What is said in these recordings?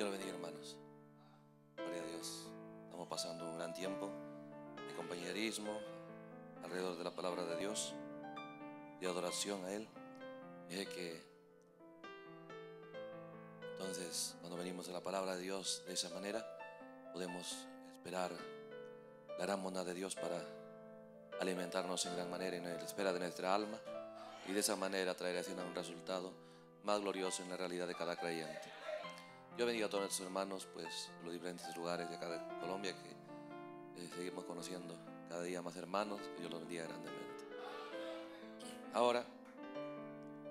Dios los hermanos. Gloria a Dios. Estamos pasando un gran tiempo de compañerismo alrededor de la palabra de Dios, de adoración a Él. que entonces, cuando venimos a la palabra de Dios de esa manera, podemos esperar la gran de Dios para alimentarnos en gran manera en la espera de nuestra alma y de esa manera traer a un resultado más glorioso en la realidad de cada creyente. Yo bendigo a todos nuestros hermanos, pues, de los diferentes lugares de acá de Colombia que eh, seguimos conociendo cada día más hermanos. y yo los bendiga grandemente. Ahora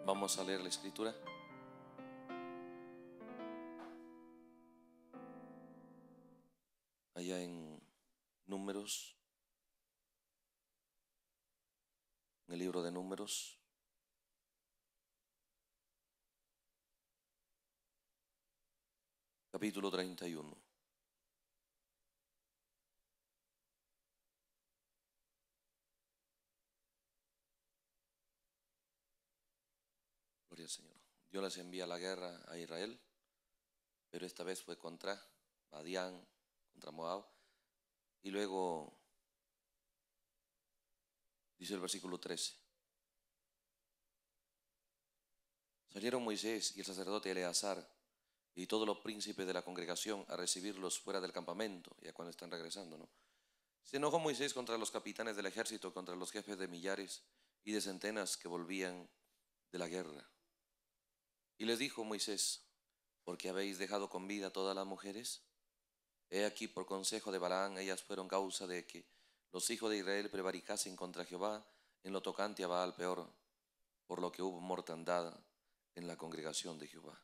vamos a leer la escritura. Allá en Números, en el libro de Números, capítulo 31. Gloria al Señor. Dios les envía la guerra a Israel, pero esta vez fue contra Adián, contra Moab. Y luego dice el versículo 13. Salieron Moisés y el sacerdote Eleazar y todos los príncipes de la congregación a recibirlos fuera del campamento, ya cuando están regresando, ¿no? Se enojó Moisés contra los capitanes del ejército, contra los jefes de millares y de centenas que volvían de la guerra. Y les dijo Moisés, ¿por qué habéis dejado con vida a todas las mujeres? He aquí, por consejo de Balaán, ellas fueron causa de que los hijos de Israel prevaricasen contra Jehová en lo tocante a Baal peor, por lo que hubo mortandad en la congregación de Jehová.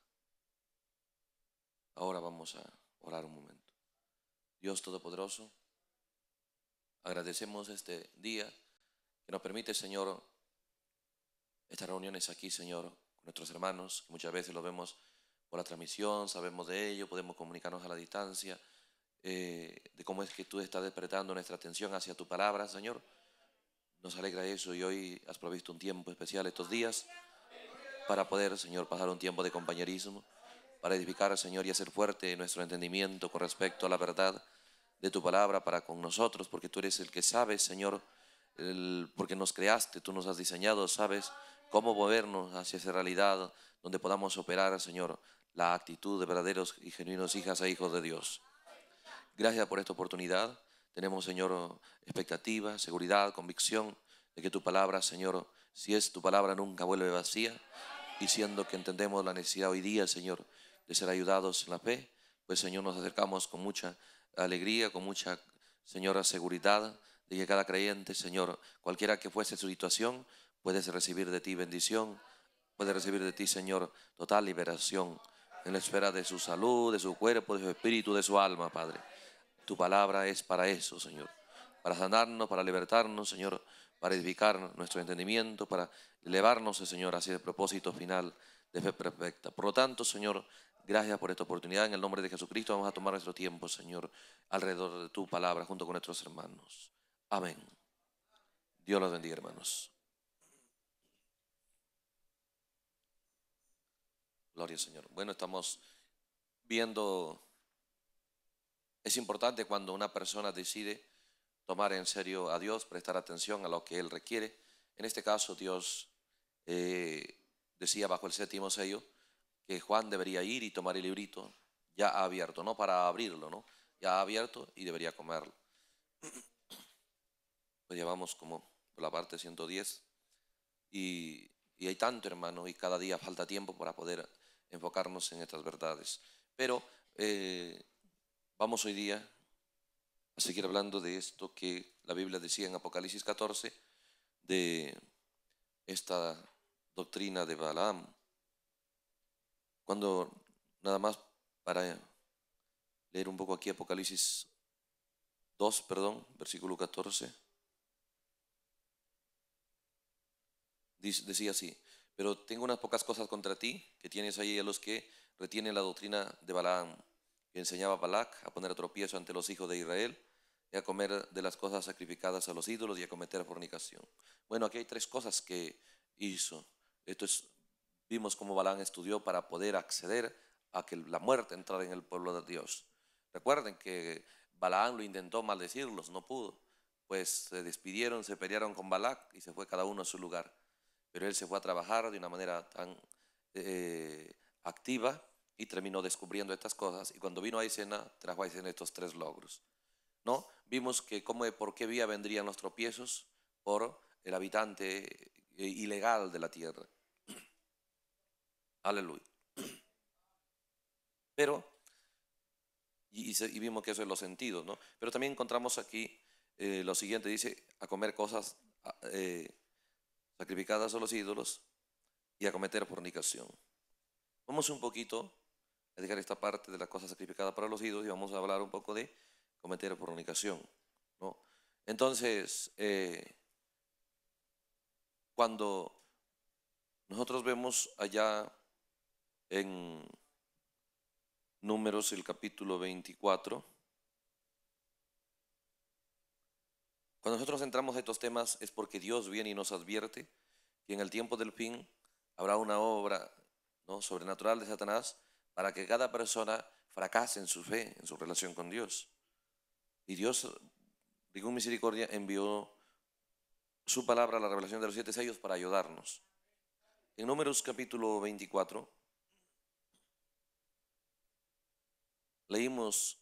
Ahora vamos a orar un momento. Dios Todopoderoso, agradecemos este día que nos permite, Señor, estas reuniones aquí, Señor, con nuestros hermanos, que muchas veces lo vemos por la transmisión, sabemos de ello, podemos comunicarnos a la distancia, eh, de cómo es que tú estás despertando nuestra atención hacia tu palabra, Señor. Nos alegra eso y hoy has provisto un tiempo especial estos días para poder, Señor, pasar un tiempo de compañerismo para edificar, Señor, y hacer fuerte nuestro entendimiento con respecto a la verdad de tu palabra para con nosotros, porque tú eres el que sabes, Señor, porque nos creaste, tú nos has diseñado, sabes cómo movernos hacia esa realidad donde podamos operar, Señor, la actitud de verdaderos y genuinos hijas e hijos de Dios. Gracias por esta oportunidad. Tenemos, Señor, expectativa, seguridad, convicción de que tu palabra, Señor, si es tu palabra, nunca vuelve vacía. Y siendo que entendemos la necesidad hoy día, Señor, de ser ayudados en la fe, pues Señor nos acercamos con mucha alegría, con mucha, Señora, seguridad de que cada creyente, Señor, cualquiera que fuese su situación, puedes recibir de ti bendición, puede recibir de ti, Señor, total liberación en la esfera de su salud, de su cuerpo, de su espíritu, de su alma, Padre. Tu palabra es para eso, Señor, para sanarnos, para libertarnos, Señor, para edificar nuestro entendimiento, para elevarnos, Señor, hacia el propósito final de perfecta. Por lo tanto, Señor, gracias por esta oportunidad. En el nombre de Jesucristo vamos a tomar nuestro tiempo, Señor, alrededor de tu palabra, junto con nuestros hermanos. Amén. Dios los bendiga, hermanos. Gloria, Señor. Bueno, estamos viendo, es importante cuando una persona decide tomar en serio a Dios, prestar atención a lo que Él requiere. En este caso, Dios eh, decía bajo el séptimo sello que Juan debería ir y tomar el librito ya abierto, no para abrirlo, ¿no? Ya abierto y debería comerlo. Lo llevamos como por la parte 110 y, y hay tanto, hermano, y cada día falta tiempo para poder enfocarnos en estas verdades. Pero eh, vamos hoy día a seguir hablando de esto que la Biblia decía en Apocalipsis 14, de esta doctrina de Balaam, cuando nada más para leer un poco aquí Apocalipsis 2, perdón, versículo 14, decía así, pero tengo unas pocas cosas contra ti que tienes ahí a los que retienen la doctrina de Balaam, que enseñaba a Balac a poner a tropiezo ante los hijos de Israel y a comer de las cosas sacrificadas a los ídolos y a cometer fornicación. Bueno, aquí hay tres cosas que hizo esto vimos cómo Balán estudió para poder acceder a que la muerte entrara en el pueblo de Dios. Recuerden que Balaán lo intentó maldecirlos, no pudo. Pues se despidieron, se pelearon con Balac y se fue cada uno a su lugar. Pero él se fue a trabajar de una manera tan eh, activa y terminó descubriendo estas cosas. Y cuando vino a isena, trajo a estos tres logros. ¿No? Vimos que cómo, por qué vía vendrían los tropiezos por el habitante eh, ilegal de la tierra. Aleluya. Pero, y, vimos que eso es los sentidos, ¿no? Pero también encontramos aquí eh, lo siguiente, dice, a comer cosas eh, sacrificadas a los ídolos y a cometer fornicación. Vamos un poquito a dejar esta parte de las cosas sacrificadas para los ídolos y vamos a hablar un poco de cometer fornicación, ¿no? Entonces, eh, cuando nosotros vemos allá en Números el capítulo 24. Cuando nosotros entramos en estos temas es porque Dios viene y nos advierte que en el tiempo del fin habrá una obra ¿no? sobrenatural de Satanás para que cada persona fracase en su fe, en su relación con Dios. Y Dios, digo misericordia, envió su palabra, la revelación de los siete sellos, para ayudarnos. En Números capítulo 24, leímos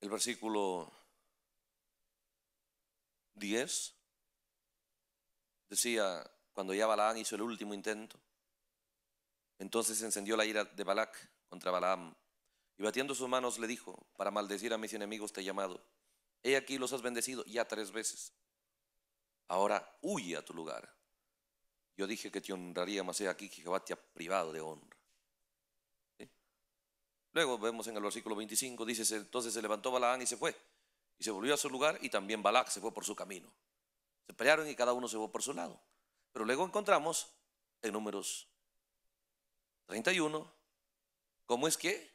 el versículo 10, decía, cuando ya Balaam hizo el último intento, entonces encendió la ira de Balac contra Balaam, y batiendo sus manos le dijo, para maldecir a mis enemigos te he llamado, he aquí los has bendecido ya tres veces, ahora huye a tu lugar. Yo dije que te honraría, más aquí que Jehová te ha privado de honra. Luego vemos en el versículo 25, dice, entonces se levantó Balaán y se fue. Y se volvió a su lugar y también Balac se fue por su camino. Se pelearon y cada uno se fue por su lado. Pero luego encontramos en números 31, ¿cómo es que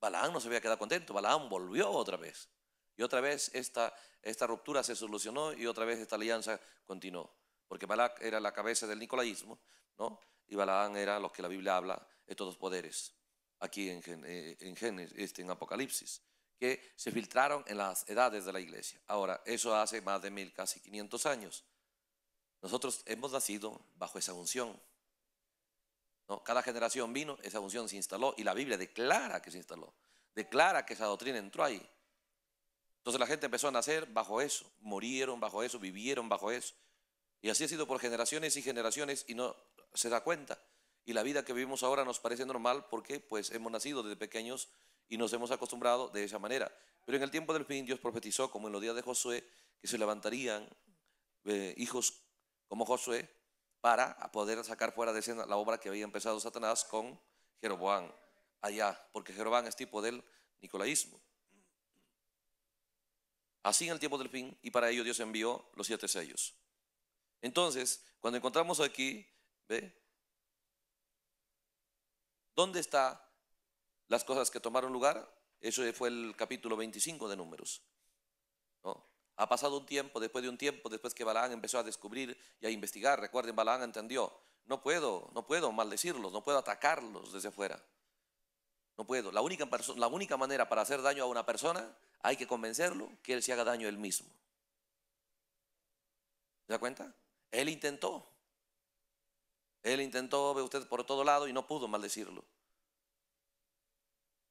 Balaán no se había quedado contento? Balaam volvió otra vez. Y otra vez esta, esta ruptura se solucionó y otra vez esta alianza continuó. Porque Balak era la cabeza del nicolaísmo, ¿no? Y Balaán era los que la Biblia habla, estos dos poderes, aquí en, eh, en, este, en Apocalipsis, que se filtraron en las edades de la iglesia. Ahora, eso hace más de mil, casi 500 años. Nosotros hemos nacido bajo esa unción. ¿no? Cada generación vino, esa unción se instaló y la Biblia declara que se instaló, declara que esa doctrina entró ahí. Entonces la gente empezó a nacer bajo eso, murieron bajo eso, vivieron bajo eso. Y así ha sido por generaciones y generaciones y no se da cuenta. Y la vida que vivimos ahora nos parece normal porque pues hemos nacido desde pequeños y nos hemos acostumbrado de esa manera. Pero en el tiempo del fin Dios profetizó, como en los días de Josué, que se levantarían eh, hijos como Josué para poder sacar fuera de escena la obra que había empezado Satanás con Jeroboam allá, porque Jeroboam es tipo del nicolaísmo así en el tiempo del fin, y para ello Dios envió los siete sellos. Entonces, cuando encontramos aquí, ¿ve? ¿Dónde están las cosas que tomaron lugar? Eso fue el capítulo 25 de Números. ¿no? Ha pasado un tiempo, después de un tiempo, después que Balaán empezó a descubrir y a investigar. Recuerden, Balaán entendió, no puedo, no puedo maldecirlos, no puedo atacarlos desde fuera. No puedo. La única, la única manera para hacer daño a una persona hay que convencerlo que él se haga daño él mismo. ¿Se da cuenta? Él intentó. Él intentó, ve usted, por todo lado y no pudo maldecirlo.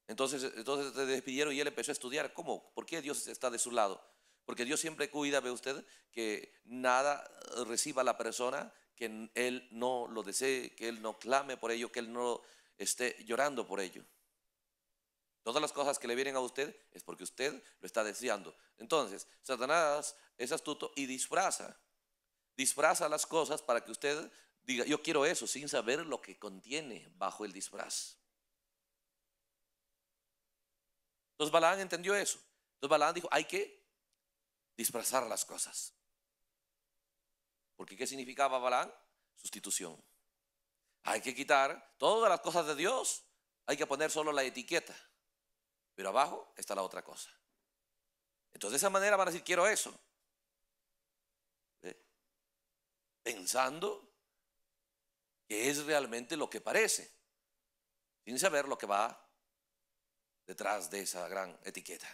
Entonces, entonces te despidieron y él empezó a estudiar. ¿Cómo? ¿Por qué Dios está de su lado? Porque Dios siempre cuida, ve usted, que nada reciba la persona, que él no lo desee, que él no clame por ello, que él no esté llorando por ello. Todas las cosas que le vienen a usted es porque usted lo está deseando. Entonces, Satanás es astuto y disfraza. Disfraza las cosas para que usted diga, yo quiero eso, sin saber lo que contiene bajo el disfraz. Entonces balán entendió eso. Entonces balán dijo, hay que disfrazar las cosas. Porque ¿qué significaba balán Sustitución. Hay que quitar todas las cosas de Dios, hay que poner solo la etiqueta. Pero abajo está la otra cosa. Entonces de esa manera van a decir, quiero eso. ¿Eh? Pensando que es realmente lo que parece, sin saber lo que va detrás de esa gran etiqueta.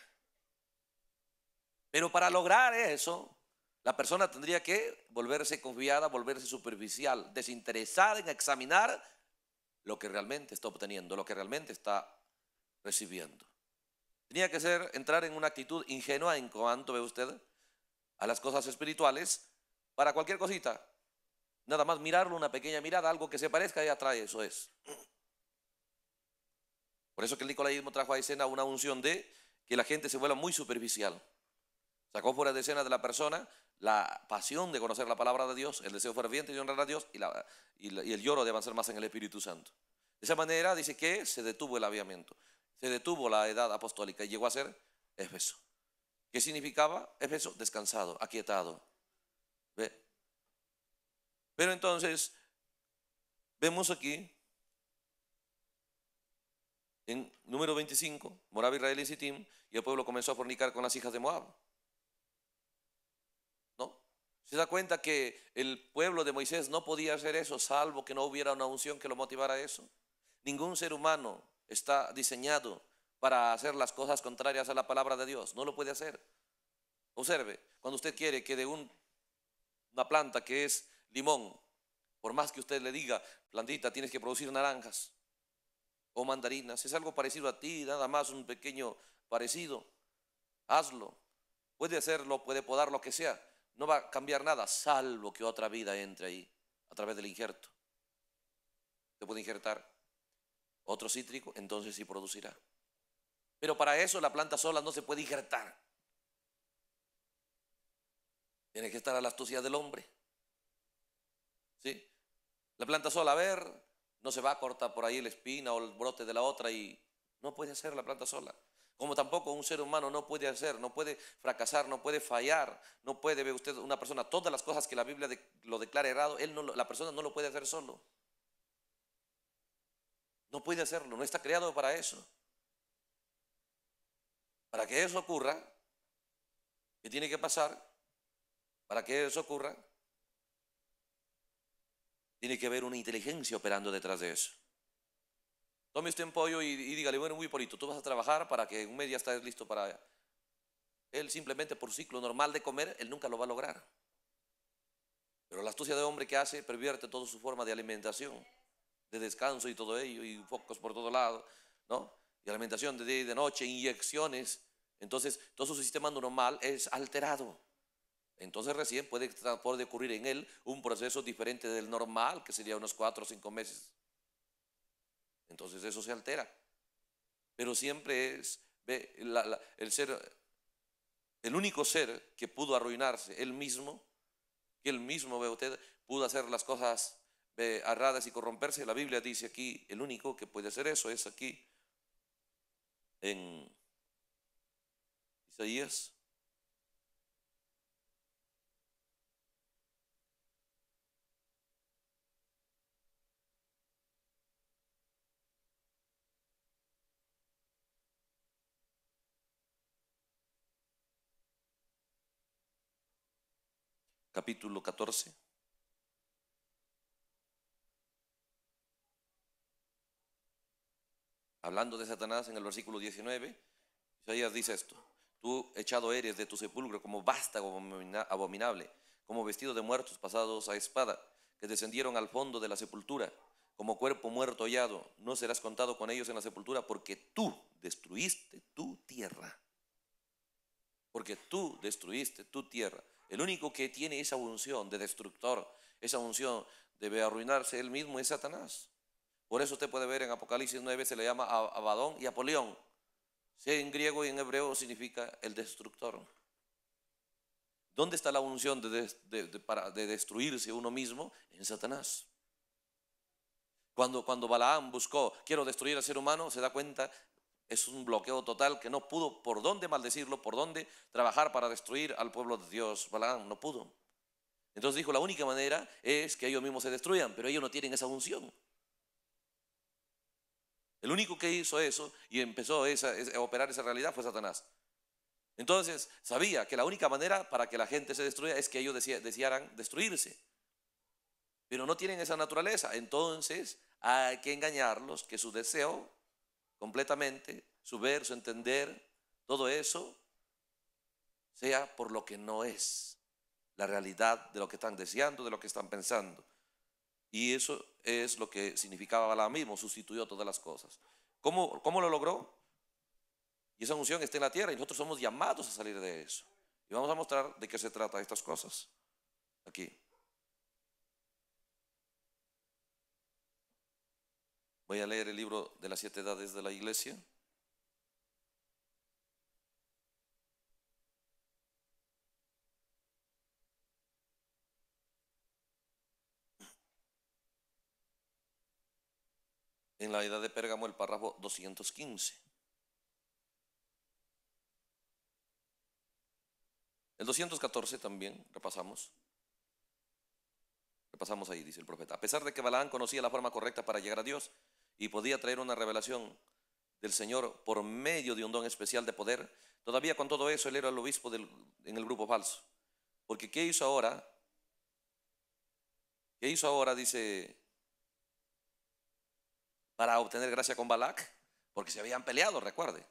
Pero para lograr eso, la persona tendría que volverse confiada, volverse superficial, desinteresada en examinar lo que realmente está obteniendo, lo que realmente está recibiendo. Tenía que ser entrar en una actitud ingenua en cuanto ve usted a las cosas espirituales para cualquier cosita. Nada más mirarlo, una pequeña mirada, algo que se parezca y atrae, eso es. Por eso que el nicolaísmo trajo a escena una unción de que la gente se vuelva muy superficial. Sacó fuera de escena de la persona la pasión de conocer la palabra de Dios, el deseo ferviente de honrar a Dios y, y el lloro de avanzar más en el Espíritu Santo. De esa manera dice que se detuvo el aviamiento se detuvo la edad apostólica y llegó a ser Éfeso. ¿Qué significaba Éfeso? Descansado, aquietado. Pero entonces, vemos aquí, en número 25, Moraba Israel y y el pueblo comenzó a fornicar con las hijas de Moab. ¿No? Se da cuenta que el pueblo de Moisés no podía hacer eso, salvo que no hubiera una unción que lo motivara a eso. Ningún ser humano está diseñado para hacer las cosas contrarias a la palabra de Dios. No lo puede hacer. Observe, cuando usted quiere que de un, una planta que es limón, por más que usted le diga, plantita, tienes que producir naranjas o mandarinas, es algo parecido a ti, nada más un pequeño parecido, hazlo. Puede hacerlo, puede podar lo que sea, no va a cambiar nada, salvo que otra vida entre ahí a través del injerto. Se puede injertar otro cítrico, entonces sí producirá. Pero para eso la planta sola no se puede injertar. Tiene que estar a la astucia del hombre. ¿Sí? La planta sola, a ver, no se va a cortar por ahí la espina o el brote de la otra y no puede hacer la planta sola. Como tampoco un ser humano no puede hacer, no puede fracasar, no puede fallar, no puede, ve usted, una persona, todas las cosas que la Biblia lo declara errado, él no, la persona no lo puede hacer solo. No puede hacerlo, no está creado para eso. Para que eso ocurra, ¿qué tiene que pasar? Para que eso ocurra, tiene que haber una inteligencia operando detrás de eso. Tome este en pollo y, y dígale, bueno, muy bonito, tú vas a trabajar para que en un mes estés listo para... Él simplemente por ciclo normal de comer, él nunca lo va a lograr. Pero la astucia de hombre que hace pervierte toda su forma de alimentación de descanso y todo ello, y focos por todo lado, ¿no? Y alimentación de día y de noche, inyecciones. Entonces, todo su sistema normal es alterado. Entonces recién puede, ocurrir en él un proceso diferente del normal, que sería unos cuatro o cinco meses. Entonces eso se altera. Pero siempre es el ser, el único ser que pudo arruinarse él mismo, que él mismo, ve usted, pudo hacer las cosas eh, y corromperse. La Biblia dice aquí, el único que puede hacer eso es aquí en Isaías. capítulo 14. hablando de Satanás en el versículo 19, Isaías dice esto, tú echado eres de tu sepulcro como vástago abominable, como vestido de muertos pasados a espada, que descendieron al fondo de la sepultura, como cuerpo muerto hallado, no serás contado con ellos en la sepultura, porque tú destruiste tu tierra. Porque tú destruiste tu tierra. El único que tiene esa unción de destructor, esa unción debe arruinarse él mismo es Satanás. Por eso usted puede ver en Apocalipsis 9 se le llama Abadón y Apolión. Si en griego y en hebreo significa el destructor. ¿Dónde está la unción de, destruirse uno mismo? En Satanás. Cuando, cuando Balaam buscó, quiero destruir al ser humano, se da cuenta, es un bloqueo total que no pudo por dónde maldecirlo, por dónde trabajar para destruir al pueblo de Dios. Balaam no pudo. Entonces dijo, la única manera es que ellos mismos se destruyan, pero ellos no tienen esa unción. El único que hizo eso y empezó a operar esa realidad fue Satanás. Entonces, sabía que la única manera para que la gente se destruya es que ellos desearan destruirse. Pero no tienen esa naturaleza. Entonces, hay que engañarlos que su deseo completamente, su ver, su entender, todo eso, sea por lo que no es la realidad de lo que están deseando, de lo que están pensando. Y eso es lo que significaba la mismo, sustituyó todas las cosas. ¿Cómo, ¿Cómo lo logró? Y esa unción está en la tierra y nosotros somos llamados a salir de eso. Y vamos a mostrar de qué se trata estas cosas. Aquí. Voy a leer el libro de las siete edades de la iglesia. en la edad de Pérgamo, el párrafo 215. El 214 también, repasamos. Repasamos ahí, dice el profeta. A pesar de que Balaán conocía la forma correcta para llegar a Dios y podía traer una revelación del Señor por medio de un don especial de poder, todavía con todo eso él era el obispo en el grupo falso. Porque ¿qué hizo ahora? ¿Qué hizo ahora? Dice para obtener gracia con Balac, porque se habían peleado, recuerde.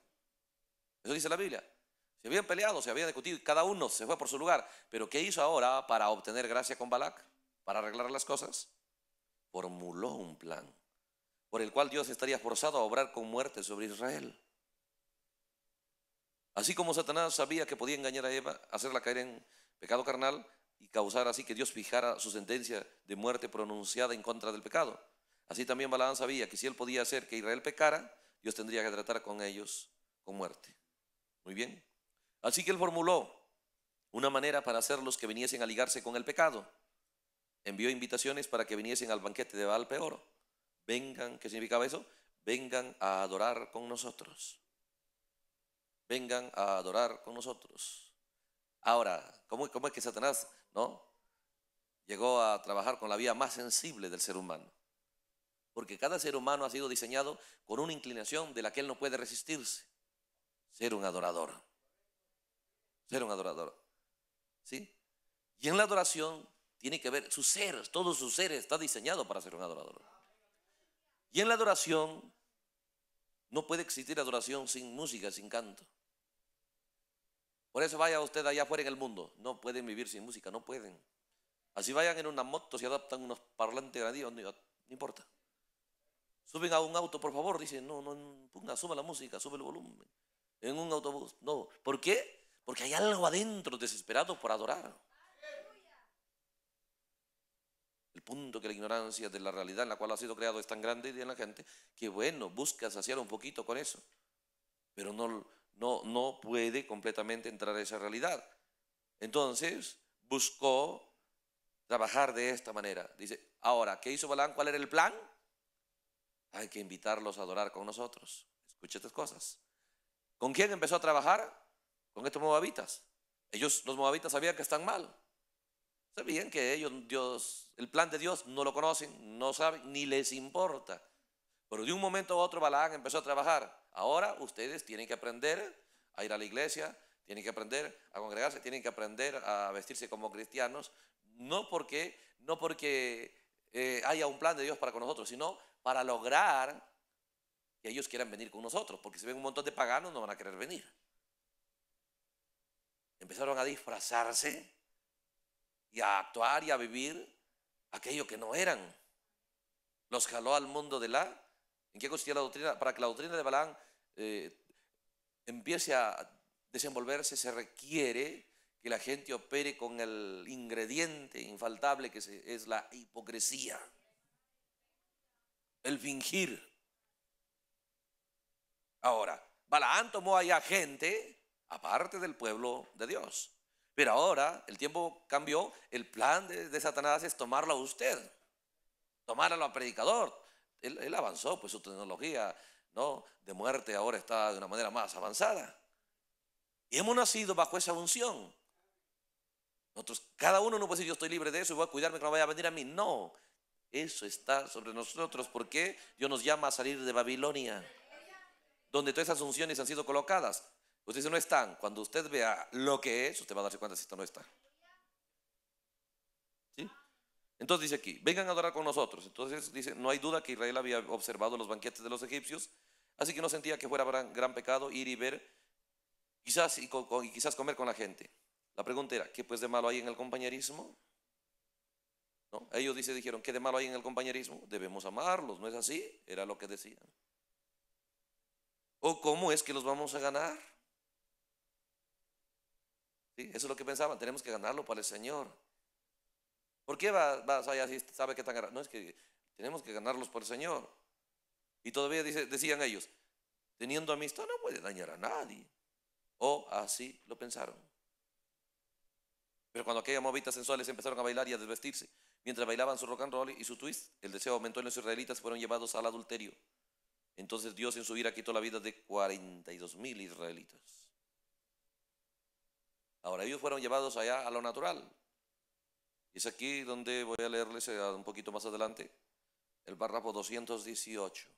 Eso dice la Biblia. Se habían peleado, se habían discutido, cada uno se fue por su lugar. Pero ¿qué hizo ahora para obtener gracia con Balac? Para arreglar las cosas. Formuló un plan por el cual Dios estaría forzado a obrar con muerte sobre Israel. Así como Satanás sabía que podía engañar a Eva, hacerla caer en pecado carnal y causar así que Dios fijara su sentencia de muerte pronunciada en contra del pecado. Así también Balaam sabía que si él podía hacer que Israel pecara, Dios tendría que tratar con ellos con muerte. Muy bien. Así que él formuló una manera para hacerlos que viniesen a ligarse con el pecado. Envió invitaciones para que viniesen al banquete de Baal Peor. Vengan, ¿qué significaba eso? Vengan a adorar con nosotros. Vengan a adorar con nosotros. Ahora, ¿cómo, cómo es que Satanás, no? Llegó a trabajar con la vía más sensible del ser humano. Porque cada ser humano ha sido diseñado con una inclinación de la que él no puede resistirse. Ser un adorador. Ser un adorador. ¿Sí? Y en la adoración tiene que ver su ser, todo su ser está diseñado para ser un adorador. Y en la adoración no puede existir adoración sin música, sin canto. Por eso vaya usted allá afuera en el mundo. No pueden vivir sin música, no pueden. Así vayan en una moto, se adaptan unos parlantes grandíos, no importa. Suben a un auto, por favor, dice no, no, ponga, suma la música, sube el volumen. En un autobús, no. ¿Por qué? Porque hay algo adentro desesperado por adorar. El punto que la ignorancia de la realidad en la cual ha sido creado es tan grande y en la gente que, bueno, busca saciar un poquito con eso, pero no, no, no puede completamente entrar a esa realidad. Entonces, buscó trabajar de esta manera. Dice, ahora, ¿qué hizo Balán? ¿Cuál era el plan? Hay que invitarlos a adorar con nosotros. Escucha estas cosas. ¿Con quién empezó a trabajar? Con estos moabitas. Ellos, los moabitas, sabían que están mal. Sabían que ellos, Dios, el plan de Dios no lo conocen, no saben, ni les importa. Pero de un momento a otro Balaam empezó a trabajar. Ahora ustedes tienen que aprender a ir a la iglesia, tienen que aprender a congregarse, tienen que aprender a vestirse como cristianos. No porque, no porque eh, haya un plan de Dios para con nosotros, sino para lograr que ellos quieran venir con nosotros, porque si ven un montón de paganos no van a querer venir. Empezaron a disfrazarse y a actuar y a vivir aquello que no eran. Los jaló al mundo de la... ¿En qué consistía la doctrina? Para que la doctrina de Balán eh, empiece a desenvolverse se requiere que la gente opere con el ingrediente infaltable que es la hipocresía el fingir. Ahora, Balaán tomó allá gente aparte del pueblo de Dios. Pero ahora el tiempo cambió, el plan de, Satanás es tomarlo a usted, tomarlo a predicador. Él, avanzó, pues su tecnología de muerte ahora está de una manera más avanzada. Y hemos nacido bajo esa unción. Nosotros, cada uno no puede decir yo estoy libre de eso y voy a cuidarme que no vaya a venir a mí. No, eso está sobre nosotros porque Dios nos llama a salir de Babilonia, donde todas esas unciones han sido colocadas. Ustedes no están. Cuando usted vea lo que es, usted va a darse cuenta si esto no está. Entonces dice aquí, vengan a adorar con nosotros. Entonces dice, no hay duda que Israel había observado los banquetes de los egipcios, así que no sentía que fuera gran, pecado ir y ver, quizás y, quizás comer con la gente. La pregunta era, ¿qué pues de malo hay en el compañerismo? Ellos dice, dijeron, ¿qué de malo hay en el compañerismo? Debemos amarlos, ¿no es así? Era lo que decían. ¿O cómo es que los vamos a ganar? Eso es lo que pensaban, tenemos que ganarlo para el Señor. ¿Por qué vas, va, sabe que tan No es que tenemos que ganarlos por el Señor. Y todavía decían ellos, teniendo amistad no puede dañar a nadie. O así lo pensaron. Pero cuando aquellas movitas sensuales empezaron a bailar y a desvestirse, mientras bailaban su rock and roll y su twist, el deseo aumentó en los israelitas fueron llevados al adulterio. Entonces Dios en su ira quitó la vida de 42 mil israelitas. Ahora ellos fueron llevados allá a lo natural. Y es aquí donde voy a leerles eh, un poquito más adelante el párrafo 218.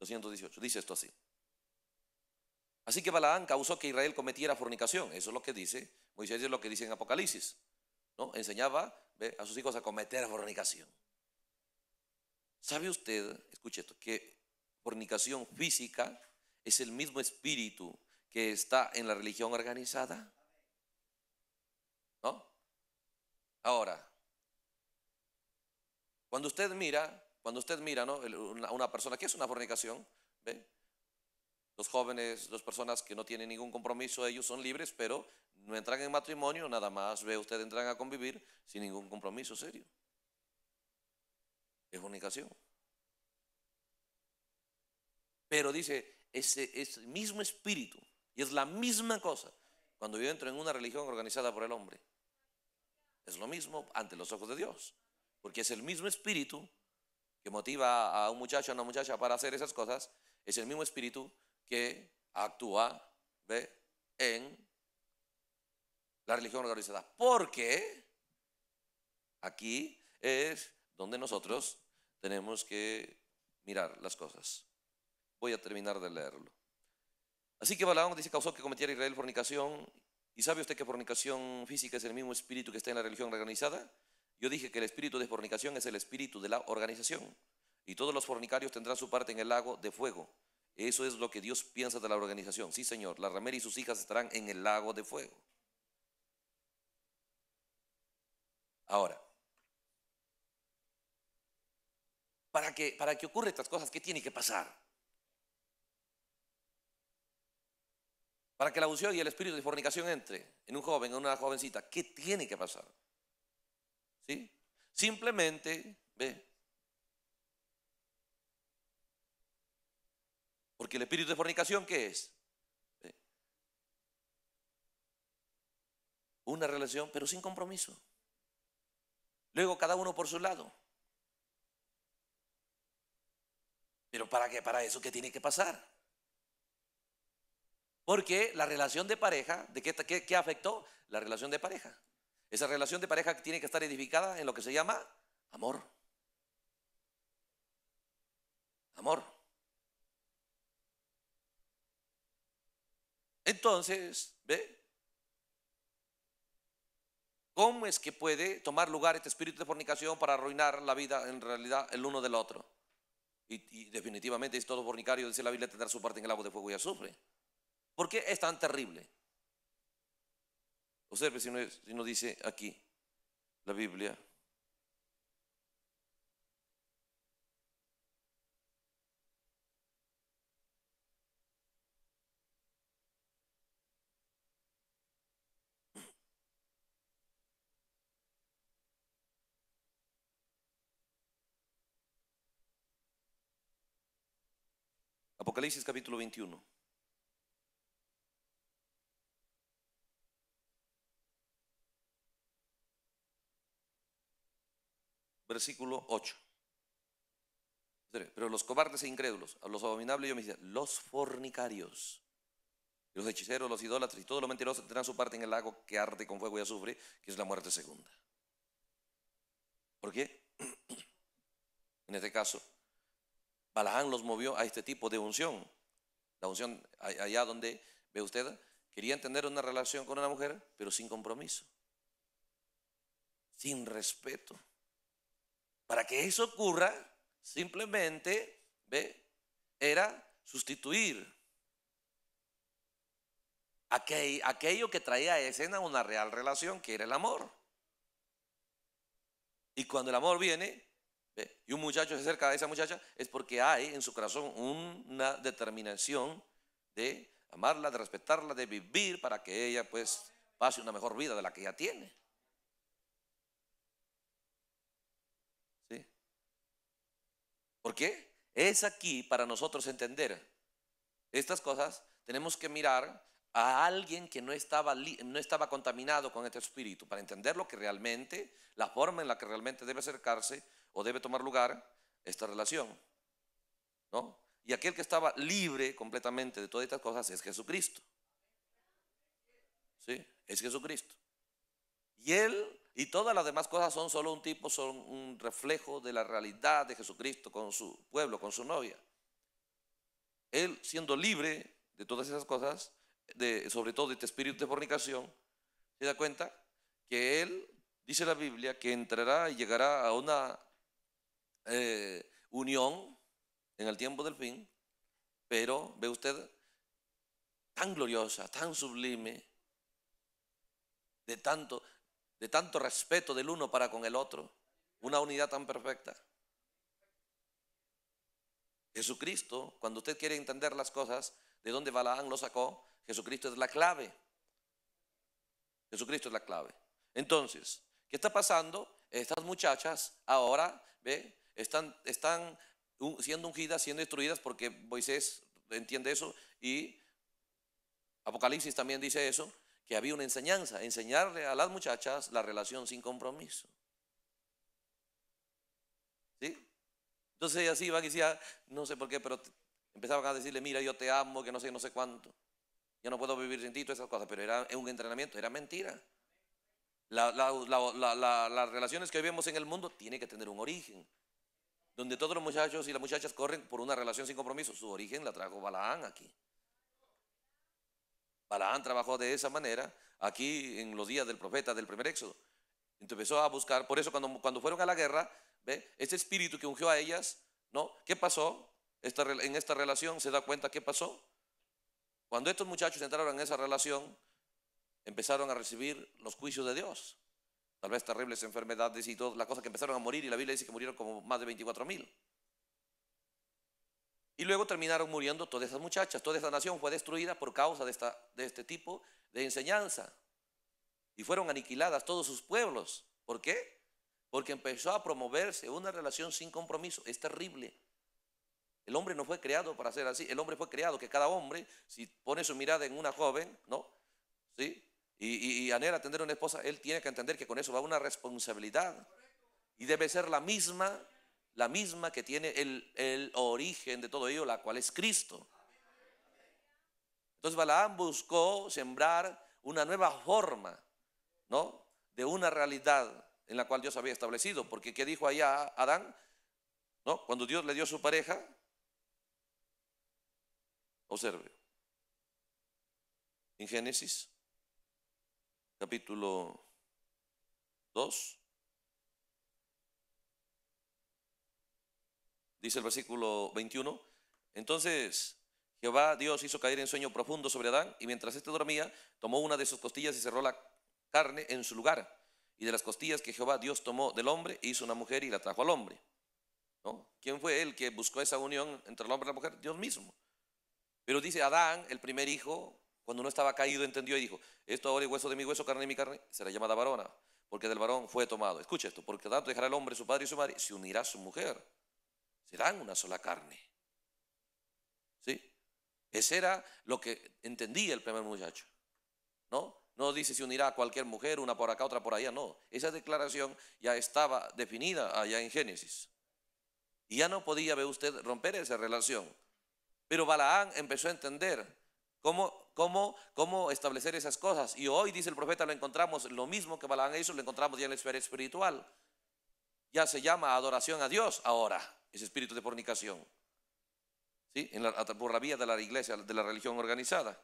218. Dice esto así. Así que Balaán causó que Israel cometiera fornicación. Eso es lo que dice Moisés, es lo que dice en Apocalipsis. ¿no? Enseñaba a sus hijos a cometer fornicación. ¿Sabe usted, escuche esto, que fornicación física es el mismo espíritu que está en la religión organizada? ¿No? Ahora, cuando usted mira, cuando usted mira, ¿no? Una, persona, que es una fornicación? ¿Ve? los jóvenes, dos personas que no tienen ningún compromiso, ellos son libres, pero no entran en matrimonio, nada más ve usted entran a convivir sin ningún compromiso serio. Es fornicación. Pero dice, ese, ese mismo espíritu, y es la misma cosa, cuando yo entro en una religión organizada por el hombre, es lo mismo ante los ojos de Dios, porque es el mismo espíritu que motiva a un muchacho, a una muchacha para hacer esas cosas, es el mismo espíritu que actúa en la religión organizada. Porque aquí es donde nosotros tenemos que mirar las cosas. Voy a terminar de leerlo. Así que Balaam dice, causó que cometiera Israel fornicación. ¿Y sabe usted que fornicación física es el mismo espíritu que está en la religión organizada? Yo dije que el espíritu de fornicación es el espíritu de la organización. Y todos los fornicarios tendrán su parte en el lago de fuego. Eso es lo que Dios piensa de la organización. Sí, Señor, la ramera y sus hijas estarán en el lago de fuego. Ahora, para que, para que ocurran estas cosas, ¿qué tiene que pasar? Para que la unción y el espíritu de fornicación entre en un joven, en una jovencita, ¿qué tiene que pasar? ¿Sí? Simplemente, ve, Porque el espíritu de fornicación, ¿qué es? ¿Eh? Una relación, pero sin compromiso. Luego cada uno por su lado. Pero ¿para qué? Para eso, ¿qué tiene que pasar? Porque la relación de pareja, ¿de qué, qué afectó? La relación de pareja. Esa relación de pareja tiene que estar edificada en lo que se llama amor. Amor. Entonces, ¿ve? ¿Cómo es que puede tomar lugar este espíritu de fornicación para arruinar la vida en realidad el uno del otro? Y, definitivamente es todo fornicario, dice la Biblia, tendrá su parte en el agua de fuego y azufre. ¿Por qué es tan terrible? Observe si si no dice aquí la Biblia. Apocalipsis capítulo 21. Versículo 8. Pero los cobardes e incrédulos, a los abominables yo me decía, los fornicarios, los hechiceros, los idólatras y todos los mentirosos tendrán su parte en el lago que arde con fuego y azufre, que es la muerte segunda. ¿Por qué? En este caso, Balaján los movió a este tipo de unción. La unción allá donde ve usted, querían tener una relación con una mujer, pero sin compromiso, sin respeto. Para que eso ocurra, simplemente, ve, era sustituir aquello que traía a escena una real relación, que era el amor. Y cuando el amor viene, y un muchacho se acerca a esa muchacha es porque hay en su corazón una determinación de amarla, de respetarla, de vivir para que ella pues pase una mejor vida de la que ya tiene. ¿Sí? ¿Por qué? Es aquí para nosotros entender estas cosas, tenemos que mirar a alguien que no estaba, no estaba contaminado con este espíritu para entender lo que realmente, la forma en la que realmente debe acercarse o debe tomar lugar esta relación. ¿No? Y aquel que estaba libre completamente de todas estas cosas es Jesucristo. ¿Sí? Es Jesucristo. Y él y todas las demás cosas son solo un tipo, son un reflejo de la realidad de Jesucristo con su pueblo, con su novia. Él siendo libre de todas esas cosas, de, sobre todo de este espíritu de fornicación, se da cuenta que él, dice la Biblia, que entrará y llegará a una eh, unión en el tiempo del fin, pero ve usted, tan gloriosa, tan sublime, de tanto, de tanto respeto del uno para con el otro, una unidad tan perfecta. Jesucristo, cuando usted quiere entender las cosas, de dónde Balaán lo sacó, Jesucristo es la clave. Jesucristo es la clave. Entonces, ¿qué está pasando? Estas muchachas ahora, ¿ve? están, están siendo ungidas, siendo destruidas, porque Moisés entiende eso y Apocalipsis también dice eso, que había una enseñanza, enseñarle a las muchachas la relación sin compromiso. ¿Sí? Entonces así iban y decía no sé por qué, pero empezaba a decirle, mira, yo te amo, que no sé, no sé cuánto. Yo no puedo vivir sin ti, todas esas cosas, pero era un entrenamiento, era mentira. las relaciones que vivimos en el mundo tiene que tener un origen donde todos los muchachos y las muchachas corren por una relación sin compromiso. Su origen la trajo Balaán aquí. Balaán trabajó de esa manera aquí en los días del profeta del primer éxodo. empezó a buscar, por eso cuando, cuando fueron a la guerra, ¿ve? este espíritu que ungió a ellas, ¿no? ¿Qué pasó? Esta, en esta relación se da cuenta qué pasó. Cuando estos muchachos entraron en esa relación, empezaron a recibir los juicios de Dios tal vez terribles enfermedades y todas las cosas que empezaron a morir y la Biblia dice que murieron como más de 24 mil. Y luego terminaron muriendo todas esas muchachas, toda esa nación fue destruida por causa de, esta, de este tipo de enseñanza. Y fueron aniquiladas todos sus pueblos. ¿Por qué? Porque empezó a promoverse una relación sin compromiso. Es terrible. El hombre no fue creado para ser así. El hombre fue creado que cada hombre, si pone su mirada en una joven, ¿no? ¿Sí? y, y, tener una esposa, él tiene que entender que con eso va una responsabilidad y debe ser la misma, la misma que tiene el, origen de todo ello, la cual es Cristo. Entonces Balaam buscó sembrar una nueva forma, ¿no? De una realidad en la cual Dios había establecido. Porque ¿qué dijo allá Adán? ¿No? Cuando Dios le dio su pareja, observe, en Génesis capítulo 2. Dice el versículo 21. Entonces Jehová Dios hizo caer en sueño profundo sobre Adán y mientras este dormía, tomó una de sus costillas y cerró la carne en su lugar. Y de las costillas que Jehová Dios tomó del hombre, hizo una mujer y la trajo al hombre. ¿Quién fue el que buscó esa unión entre el hombre y la mujer? Dios mismo. Pero dice Adán, el primer hijo, cuando no estaba caído, entendió y dijo, esto ahora es hueso de mi hueso, carne de mi carne, será llamada varona, porque del varón fue tomado. Escucha esto, porque tanto dejará el hombre su padre y su madre, se unirá a su mujer. Serán una sola carne. ¿Sí? Ese era lo que entendía el primer muchacho. ¿No? No dice se unirá a cualquier mujer, una por acá, otra por allá, no. Esa declaración ya estaba definida allá en Génesis. Y ya no podía, ver usted, romper esa relación. Pero Balaán empezó a entender cómo cómo, cómo establecer esas cosas. Y hoy, dice el profeta, lo encontramos, lo mismo que Balaam hizo, lo encontramos ya en la esfera espiritual. Ya se llama adoración a Dios ahora, ese espíritu de fornicación. ¿Sí? En la, por la vía de la iglesia, de la religión organizada.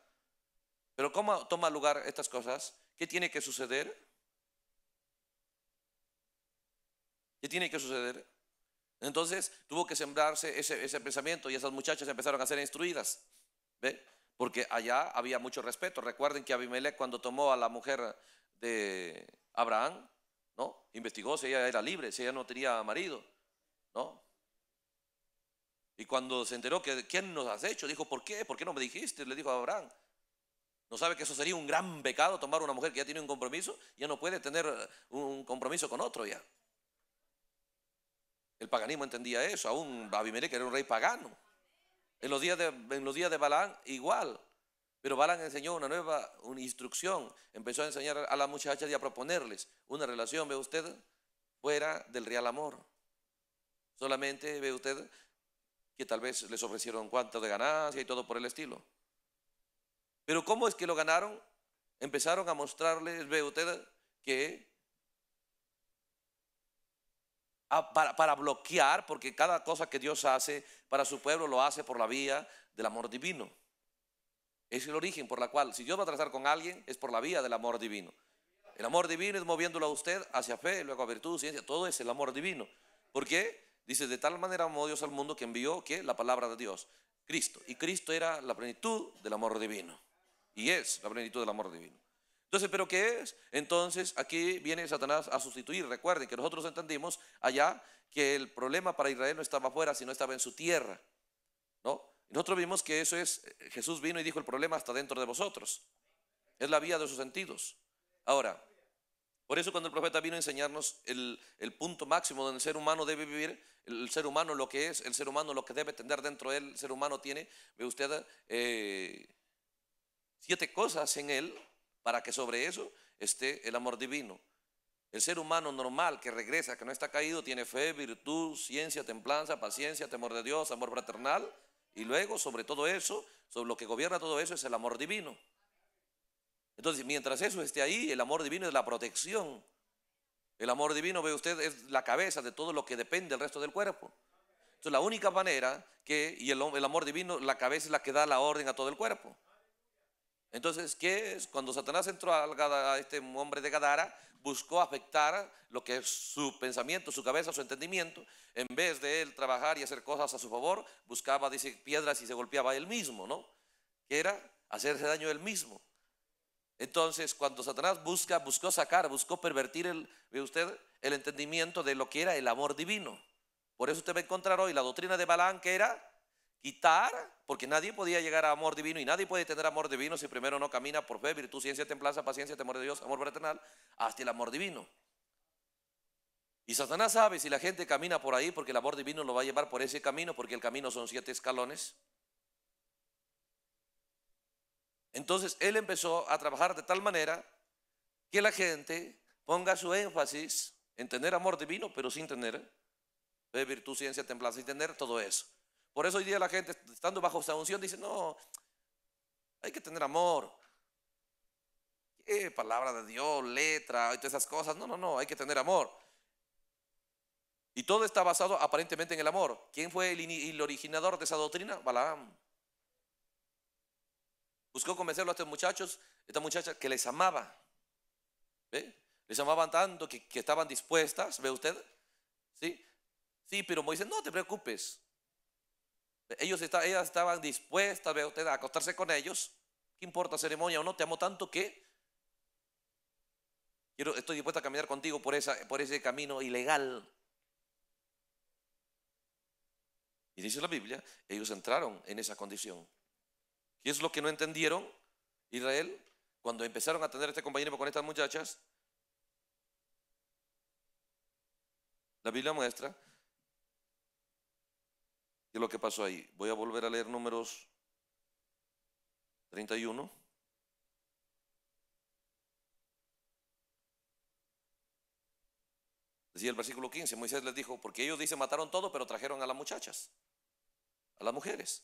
Pero ¿cómo toma lugar estas cosas? ¿Qué tiene que suceder? ¿Qué tiene que suceder? Entonces tuvo que sembrarse ese, ese pensamiento y esas muchachas empezaron a ser instruidas. ¿Ve? porque allá había mucho respeto. Recuerden que Abimelech cuando tomó a la mujer de Abraham, ¿no? Investigó si ella era libre, si ella no tenía marido, ¿no? Y cuando se enteró que quién nos has hecho, dijo, ¿por qué? ¿Por qué no me dijiste? Le dijo a Abraham. ¿No sabe que eso sería un gran pecado tomar una mujer que ya tiene un compromiso? Ya no puede tener eh, un compromiso con otro ya. El paganismo entendía eso, aún Abimelech era un rey pagano. En los días de, Balán, igual. Pero Balán enseñó una nueva instrucción. Empezó a enseñar a las muchachas y a proponerles una relación, ve usted, fuera del real amor. Solamente ve usted que tal vez les ofrecieron cuánto de ganancia y todo por el estilo. Pero ¿cómo es que lo ganaron? Empezaron a mostrarles, ve usted, que para, bloquear, porque cada cosa que Dios hace para su pueblo lo hace por la vía del amor divino. Es el origen por la cual, si Dios va a tratar con alguien, es por la vía del amor divino. El amor divino es moviéndolo a usted hacia fe, luego a virtud, ciencia, todo es el amor divino. ¿Por qué? Dice, de tal manera amó Dios al mundo que envió ¿Qué? la palabra de Dios, Cristo. Y Cristo era la plenitud del amor divino. Y es la plenitud del amor divino. Entonces, ¿pero qué es? Entonces, aquí viene Satanás a sustituir. Recuerden que nosotros entendimos allá que el problema para Israel no estaba afuera, sino estaba en su tierra. ¿No? Nosotros vimos que eso es, eh, Jesús vino y dijo, el problema está dentro de vosotros. Es la vía de sus sentidos. Ahora, por eso cuando el profeta vino a enseñarnos el, punto máximo donde el ser humano debe vivir, el ser humano lo que es, el ser humano lo que debe tener dentro de él, el ser humano tiene, ve usted, eh, siete cosas en él para que sobre eso esté el amor divino. El ser humano normal que regresa, que no está caído, tiene fe, virtud, ciencia, templanza, paciencia, temor de Dios, amor fraternal. Y luego, sobre todo eso, sobre lo que gobierna todo eso es el amor divino. Entonces, mientras eso esté ahí, el amor divino es la protección. El amor divino, ve usted, es la cabeza de todo lo que depende del resto del cuerpo. Entonces, la única manera que, y el, amor divino, la cabeza es la que da la orden a todo el cuerpo. Entonces, ¿qué es? Cuando Satanás entró a este hombre de Gadara, buscó afectar lo que es su pensamiento, su cabeza, su entendimiento. En vez de él trabajar y hacer cosas a su favor, buscaba, dice, piedras y se golpeaba él mismo, ¿no? Que era hacerse daño él mismo. Entonces, cuando Satanás busca, buscó sacar, buscó pervertir el, usted, el entendimiento de lo que era el amor divino. Por eso usted va a encontrar hoy la doctrina de Balán que era quitar, porque nadie podía llegar a amor divino y nadie puede tener amor divino si primero no camina por fe, virtud, ciencia, templanza, paciencia, temor de Dios, amor fraternal, hasta el amor divino. Y Satanás sabe si la gente camina por ahí porque el amor divino lo va a llevar por ese camino, porque el camino son siete escalones. Entonces él empezó a trabajar de tal manera que la gente ponga su énfasis en tener amor divino, pero sin tener fe, virtud, ciencia, templanza y tener todo eso. Por eso hoy día la gente, estando bajo esa unción, dice, no, hay que tener amor. ¿Qué? palabra de Dios, letra, y todas esas cosas. No, no, no, hay que tener amor. Y todo está basado aparentemente en el amor. ¿Quién fue el, originador de esa doctrina? Balaam. Buscó convencerlo a estos muchachos, estas muchachas que les amaba. ¿Ve? Les amaban tanto que, estaban dispuestas, ¿ve usted? Sí, sí, pero Moisés, no te preocupes. Ellos ellas estaban dispuestas, a acostarse con ellos. ¿Qué importa ceremonia o no? Te amo tanto que Quiero, estoy dispuesta a caminar contigo por, por ese camino ilegal. Y dice la Biblia, ellos entraron en esa condición. ¿Qué es lo que no entendieron Israel cuando empezaron a tener este compañero con estas muchachas? La Biblia muestra ¿Qué es lo que pasó ahí? Voy a volver a leer números 31. Decía el versículo 15, Moisés les dijo, porque ellos dicen mataron todo, pero trajeron a las muchachas, a las mujeres.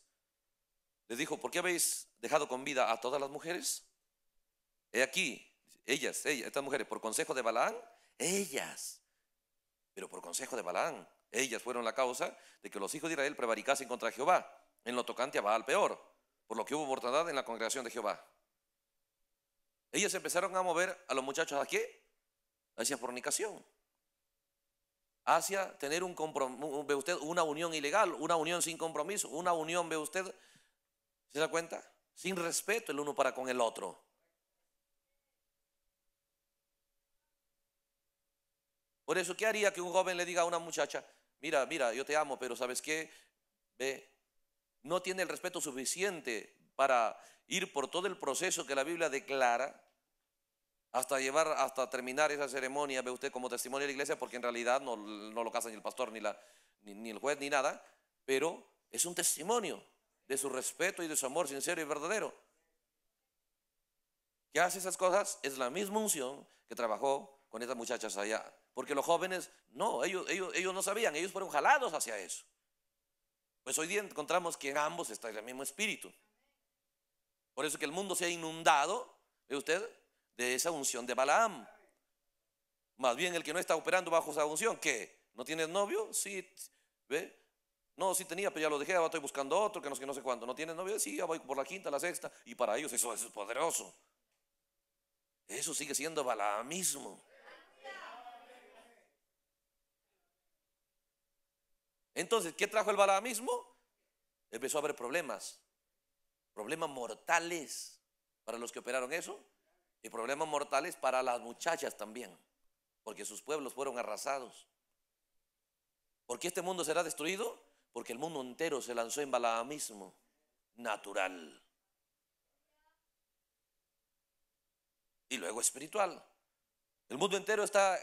Les dijo, ¿por qué habéis dejado con vida a todas las mujeres? He aquí, ellas, ellas, estas mujeres, por consejo de Balaán, ellas, pero por consejo de Balaán, ellas fueron la causa de que los hijos de Israel prevaricasen contra Jehová, en lo tocante a Baal peor, por lo que hubo mortandad en la congregación de Jehová. Ellas empezaron a mover a los muchachos a qué? Hacia fornicación, hacia tener un usted, una unión ilegal, una unión sin compromiso, una unión, ve usted, ¿se da cuenta? Sin respeto el uno para con el otro. Por eso, ¿qué haría que un joven le diga a una muchacha, mira, mira, yo te amo, pero ¿sabes qué? Ve, no tiene el respeto suficiente para ir por todo el proceso que la Biblia declara hasta llevar, hasta terminar esa ceremonia, ve usted como testimonio de la iglesia, porque en realidad no, lo casa ni el pastor, ni, la, ni, el juez, ni nada, pero es un testimonio de su respeto y de su amor sincero y verdadero. Que hace esas cosas es la misma unción que trabajó con esas muchachas allá porque los jóvenes, no, ellos, ellos, no sabían, ellos fueron jalados hacia eso. Pues hoy día encontramos que en ambos está el mismo espíritu. Por eso que el mundo se ha inundado, ve usted, de esa unción de Balaam. Más bien el que no está operando bajo esa unción, ¿qué? ¿No tienes novio? Sí, ¿ve? No, sí tenía, pero ya lo dejé, ahora estoy buscando otro, que no sé, no sé cuándo. ¿No tienes novio? Sí, ya voy por la quinta, la sexta. Y para ellos eso, eso es poderoso. Eso sigue siendo Balaamismo. Entonces, ¿qué trajo el balaamismo? Empezó a haber problemas, problemas mortales para los que operaron eso y problemas mortales para las muchachas también, porque sus pueblos fueron arrasados. ¿Por qué este mundo será destruido? Porque el mundo entero se lanzó en balaamismo natural. Y luego espiritual. El mundo entero está,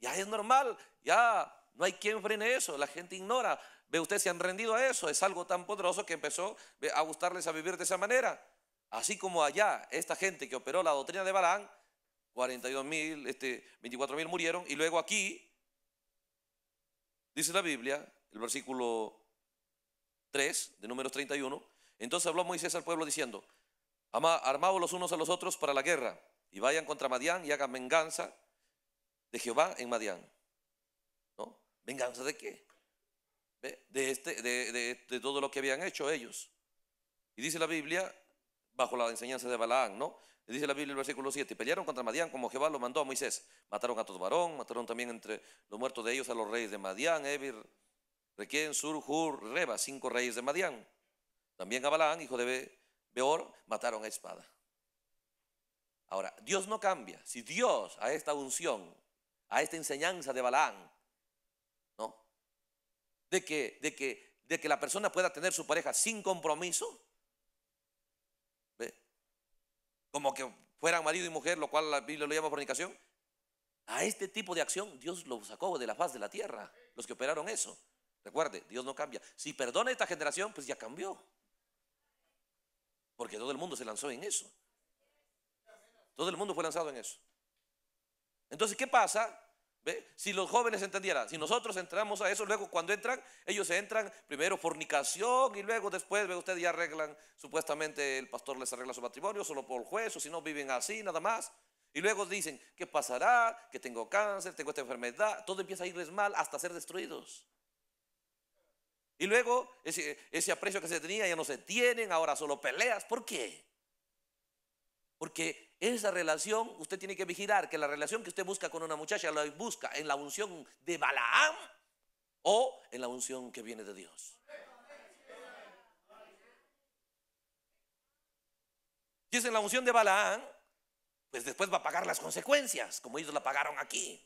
ya es normal, ya no hay quien frene eso, la gente ignora. Ve, usted se han rendido a eso, es algo tan poderoso que empezó a gustarles a vivir de esa manera. Así como allá, esta gente que operó la doctrina de Balán, 42 mil, este, 24 mil murieron, y luego aquí, dice la Biblia, el versículo 3 de números 31, entonces habló Moisés al pueblo diciendo, armaos los unos a los otros para la guerra, y vayan contra Madián y hagan venganza de Jehová en Madián. ¿Venganza de qué? De, este, de, todo lo que habían hecho ellos. Y dice la Biblia, bajo la enseñanza de Balaam, ¿no? Dice la Biblia el versículo 7, pelearon contra Madián como Jehová lo mandó a Moisés. Mataron a varón mataron también entre los muertos de ellos a los reyes de Madián, Ebir, Requén, Sur, Hur, Reba, cinco reyes de Madián. También a Balaán, hijo de Beor, mataron a espada. Ahora, Dios no cambia. Si Dios a esta unción, a esta enseñanza de Balaán, de que, de que, de que la persona pueda tener su pareja sin compromiso? Como que fueran marido y mujer, lo cual la Biblia lo llama fornicación. A este tipo de acción Dios lo sacó de la faz de la tierra, los que operaron eso. Recuerde, Dios no cambia. Si perdona esta generación, pues ya cambió. Porque todo el mundo se lanzó en eso. Todo el mundo fue lanzado en eso. Entonces, ¿qué pasa si los jóvenes entendieran, si nosotros entramos a eso, luego cuando entran, ellos entran primero fornicación y luego después, ve ustedes ya arreglan, supuestamente el pastor les arregla su matrimonio solo por el juez o si no viven así, nada más. Y luego dicen, ¿qué pasará? Que tengo cáncer, tengo esta enfermedad, todo empieza a irles mal hasta ser destruidos. Y luego ese, ese aprecio que se tenía ya no se tienen, ahora solo peleas. ¿Por qué? Porque esa relación, usted tiene que vigilar que la relación que usted busca con una muchacha la busca en la unción de Balaam o en la unción que viene de Dios. Si es en la unción de Balaam, pues después va a pagar las consecuencias, como ellos la pagaron aquí.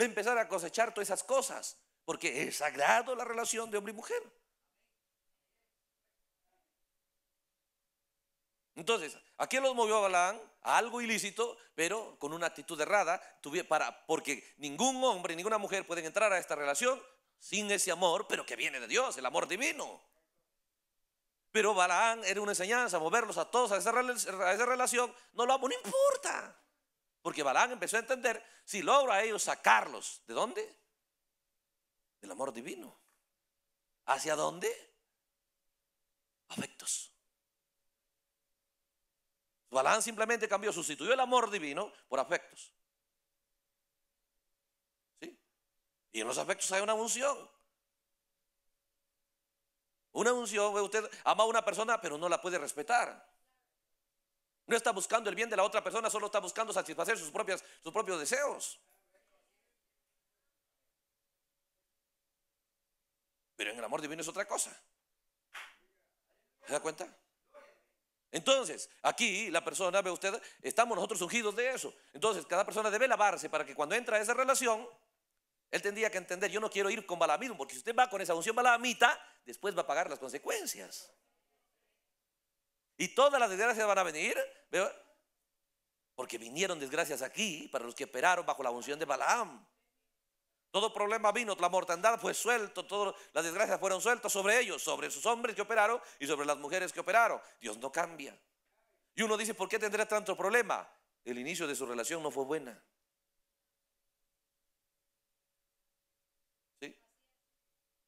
Va a empezar a cosechar todas esas cosas, porque es sagrado la relación de hombre y mujer. Entonces, ¿a qué los movió Balaán? A algo ilícito, pero con una actitud errada, para, porque ningún hombre, ninguna mujer pueden entrar a esta relación sin ese amor, pero que viene de Dios, el amor divino. Pero Balaán era una enseñanza, moverlos a todos a esa, esa relación, no lo amo, no importa. Porque Balaán empezó a entender, si logra a ellos sacarlos, ¿de dónde? Del amor divino. ¿Hacia dónde? Afectos. Balán simplemente cambió, sustituyó el amor divino por afectos. ¿Sí? Y en los afectos hay una unción. Una unción, usted ama a una persona, pero no la puede respetar. No está buscando el bien de la otra persona, solo está buscando satisfacer sus, sus propios deseos. Pero en el amor divino es otra cosa. ¿Se da cuenta? Entonces, aquí la persona, ve usted, estamos nosotros ungidos de eso. Entonces, cada persona debe lavarse para que cuando entra a esa relación, él tendría que entender, yo no quiero ir con balamismo, porque si usted va con esa unción Balaamita después va a pagar las consecuencias. Y todas las desgracias van a venir, porque vinieron desgracias aquí para los que operaron bajo la unción de Balaam. Todo problema vino, la mortandad fue suelto, todas las desgracias fueron sueltas sobre ellos, sobre sus hombres que operaron y sobre las mujeres que operaron. Dios no cambia. Y uno dice, ¿por qué tendrá tanto problema? El inicio de su relación no fue buena. ¿Sí?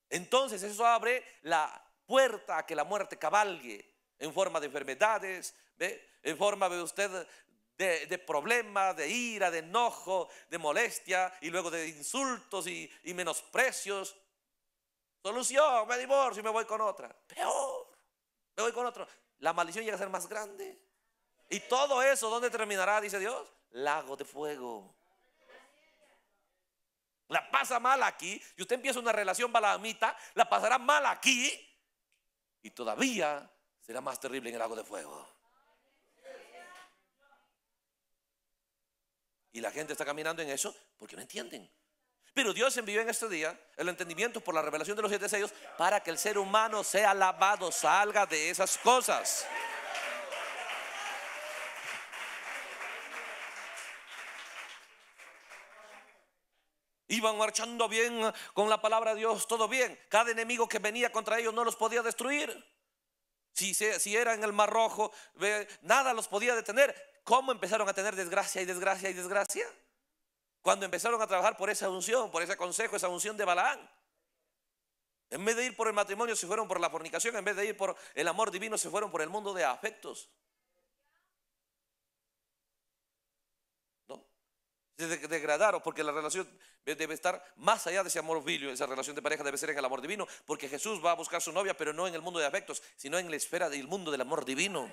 Entonces eso abre la puerta a que la muerte cabalgue en forma de enfermedades, en forma de usted de, problemas, de ira, de enojo, de molestia y luego de insultos y, menosprecios. Solución, me divorcio y me voy con otra. Peor, me voy con otro. La maldición llega a ser más grande. Y todo eso, ¿dónde terminará? Dice Dios, lago de fuego. La pasa mal aquí. Y usted empieza una relación balamita, la pasará mal aquí. Y todavía será más terrible en el lago de fuego. Y la gente está caminando en eso porque no entienden. Pero Dios envió en este día el entendimiento por la revelación de los siete sellos para que el ser humano sea alabado, salga de esas cosas. Iban marchando bien con la palabra de Dios, todo bien. Cada enemigo que venía contra ellos no los podía destruir. Si, si era en el mar rojo, nada los podía detener. ¿Cómo empezaron a tener desgracia y desgracia y desgracia? Cuando empezaron a trabajar por esa unción, por ese consejo, esa unción de Balaán. En vez de ir por el matrimonio, se fueron por la fornicación. En vez de ir por el amor divino, se fueron por el mundo de afectos. ¿No? Se degradaron porque la relación debe estar más allá de ese amor vilio. Esa relación de pareja debe ser en el amor divino. Porque Jesús va a buscar su novia, pero no en el mundo de afectos, sino en la esfera del mundo del amor divino.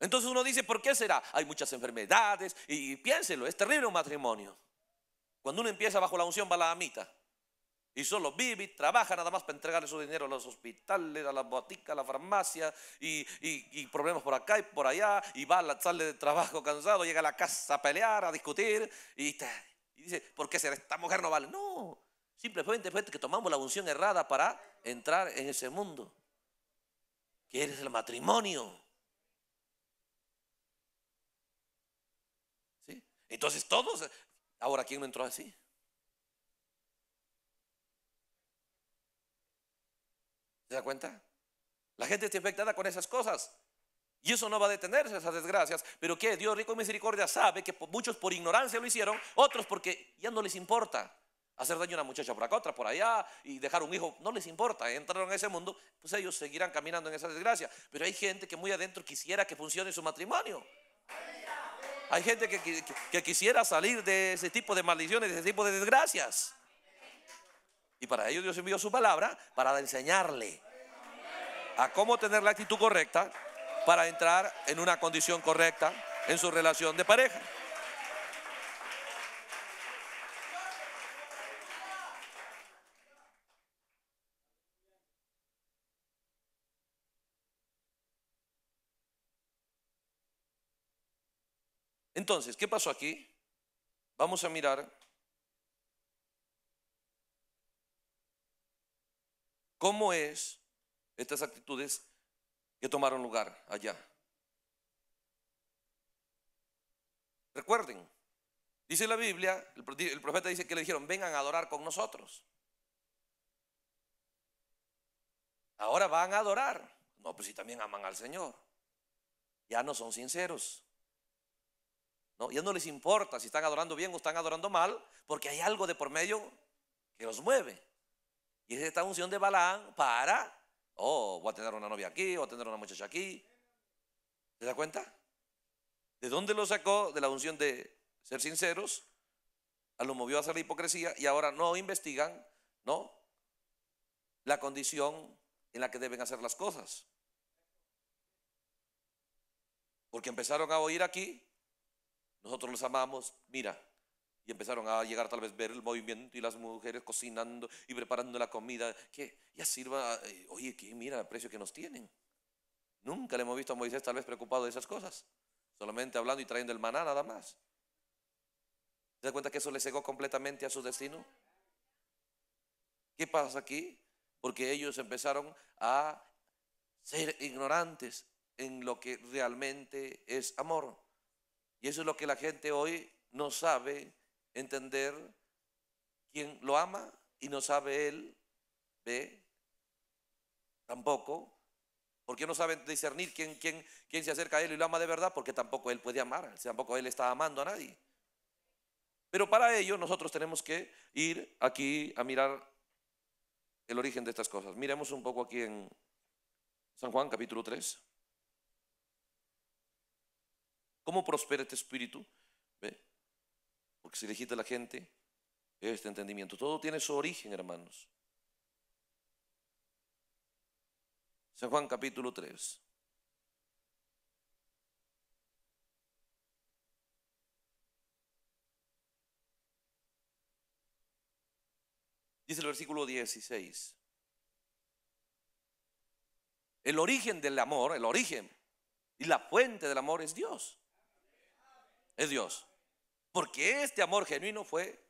Entonces uno dice, ¿por qué será? Hay muchas enfermedades y, piénselo, es terrible un matrimonio. Cuando uno empieza bajo la unción va la amita. Y solo vive y trabaja nada más para entregarle su dinero a los hospitales, a las boticas, a la farmacia y, problemas por acá y por allá. Y va a sale de trabajo cansado, llega a la casa a pelear, a discutir y, dice, ¿por qué será? Esta mujer no vale. No, simplemente fue que tomamos la unción errada para entrar en ese mundo. que ¿Quieres el matrimonio? Entonces todos, ahora ¿quién no entró así? ¿Se da cuenta? La gente está infectada con esas cosas. Y eso no va a detenerse, esas desgracias. Pero que Dios rico en misericordia sabe que muchos por ignorancia lo hicieron, otros porque ya no les importa hacer daño a una muchacha por acá, otra por allá, y dejar un hijo, no les importa, entraron en ese mundo, pues ellos seguirán caminando en esa desgracia. Pero hay gente que muy adentro quisiera que funcione su matrimonio. Hay gente que, quisiera salir de ese tipo de maldiciones, de ese tipo de desgracias. Y para ello Dios envió su palabra para enseñarle a cómo tener la actitud correcta para entrar en una condición correcta en su relación de pareja. Entonces, ¿qué pasó aquí? Vamos a mirar cómo es estas actitudes que tomaron lugar allá. Recuerden, dice la Biblia, el profeta dice que le dijeron, vengan a adorar con nosotros. Ahora van a adorar. No, pues si también aman al Señor. Ya no son sinceros. ¿no? Ya no les importa si están adorando bien o están adorando mal, porque hay algo de por medio que los mueve. Y es esta unción de Balaam para, oh, voy a tener una novia aquí, voy a tener una muchacha aquí. ¿Se da cuenta? ¿De dónde lo sacó? De la unción de ser sinceros, lo movió a hacer la hipocresía y ahora no investigan, ¿no? La condición en la que deben hacer las cosas. Porque empezaron a oír aquí nosotros los amamos, mira. Y empezaron a llegar tal vez ver el movimiento y las mujeres cocinando y preparando la comida. Que ya sirva, eh, oye, que mira el precio que nos tienen. Nunca le hemos visto a Moisés tal vez preocupado de esas cosas. Solamente hablando y trayendo el maná nada más. Se da cuenta que eso le cegó completamente a su destino? ¿Qué pasa aquí? Porque ellos empezaron a ser ignorantes en lo que realmente es amor. Y eso es lo que la gente hoy no sabe entender. Quién lo ama y no sabe él, ve, tampoco. Porque no sabe discernir quién, quién, quién se acerca a él y lo ama de verdad, porque tampoco él puede amar, tampoco él está amando a nadie. Pero para ello nosotros tenemos que ir aquí a mirar el origen de estas cosas. Miremos un poco aquí en San Juan capítulo 3. ¿Cómo prospera este espíritu? Porque si le a la gente este entendimiento. Todo tiene su origen, hermanos. San Juan capítulo 3. Dice el versículo 16. El origen del amor, el origen y la fuente del amor es Dios es Dios. Porque este amor genuino fue,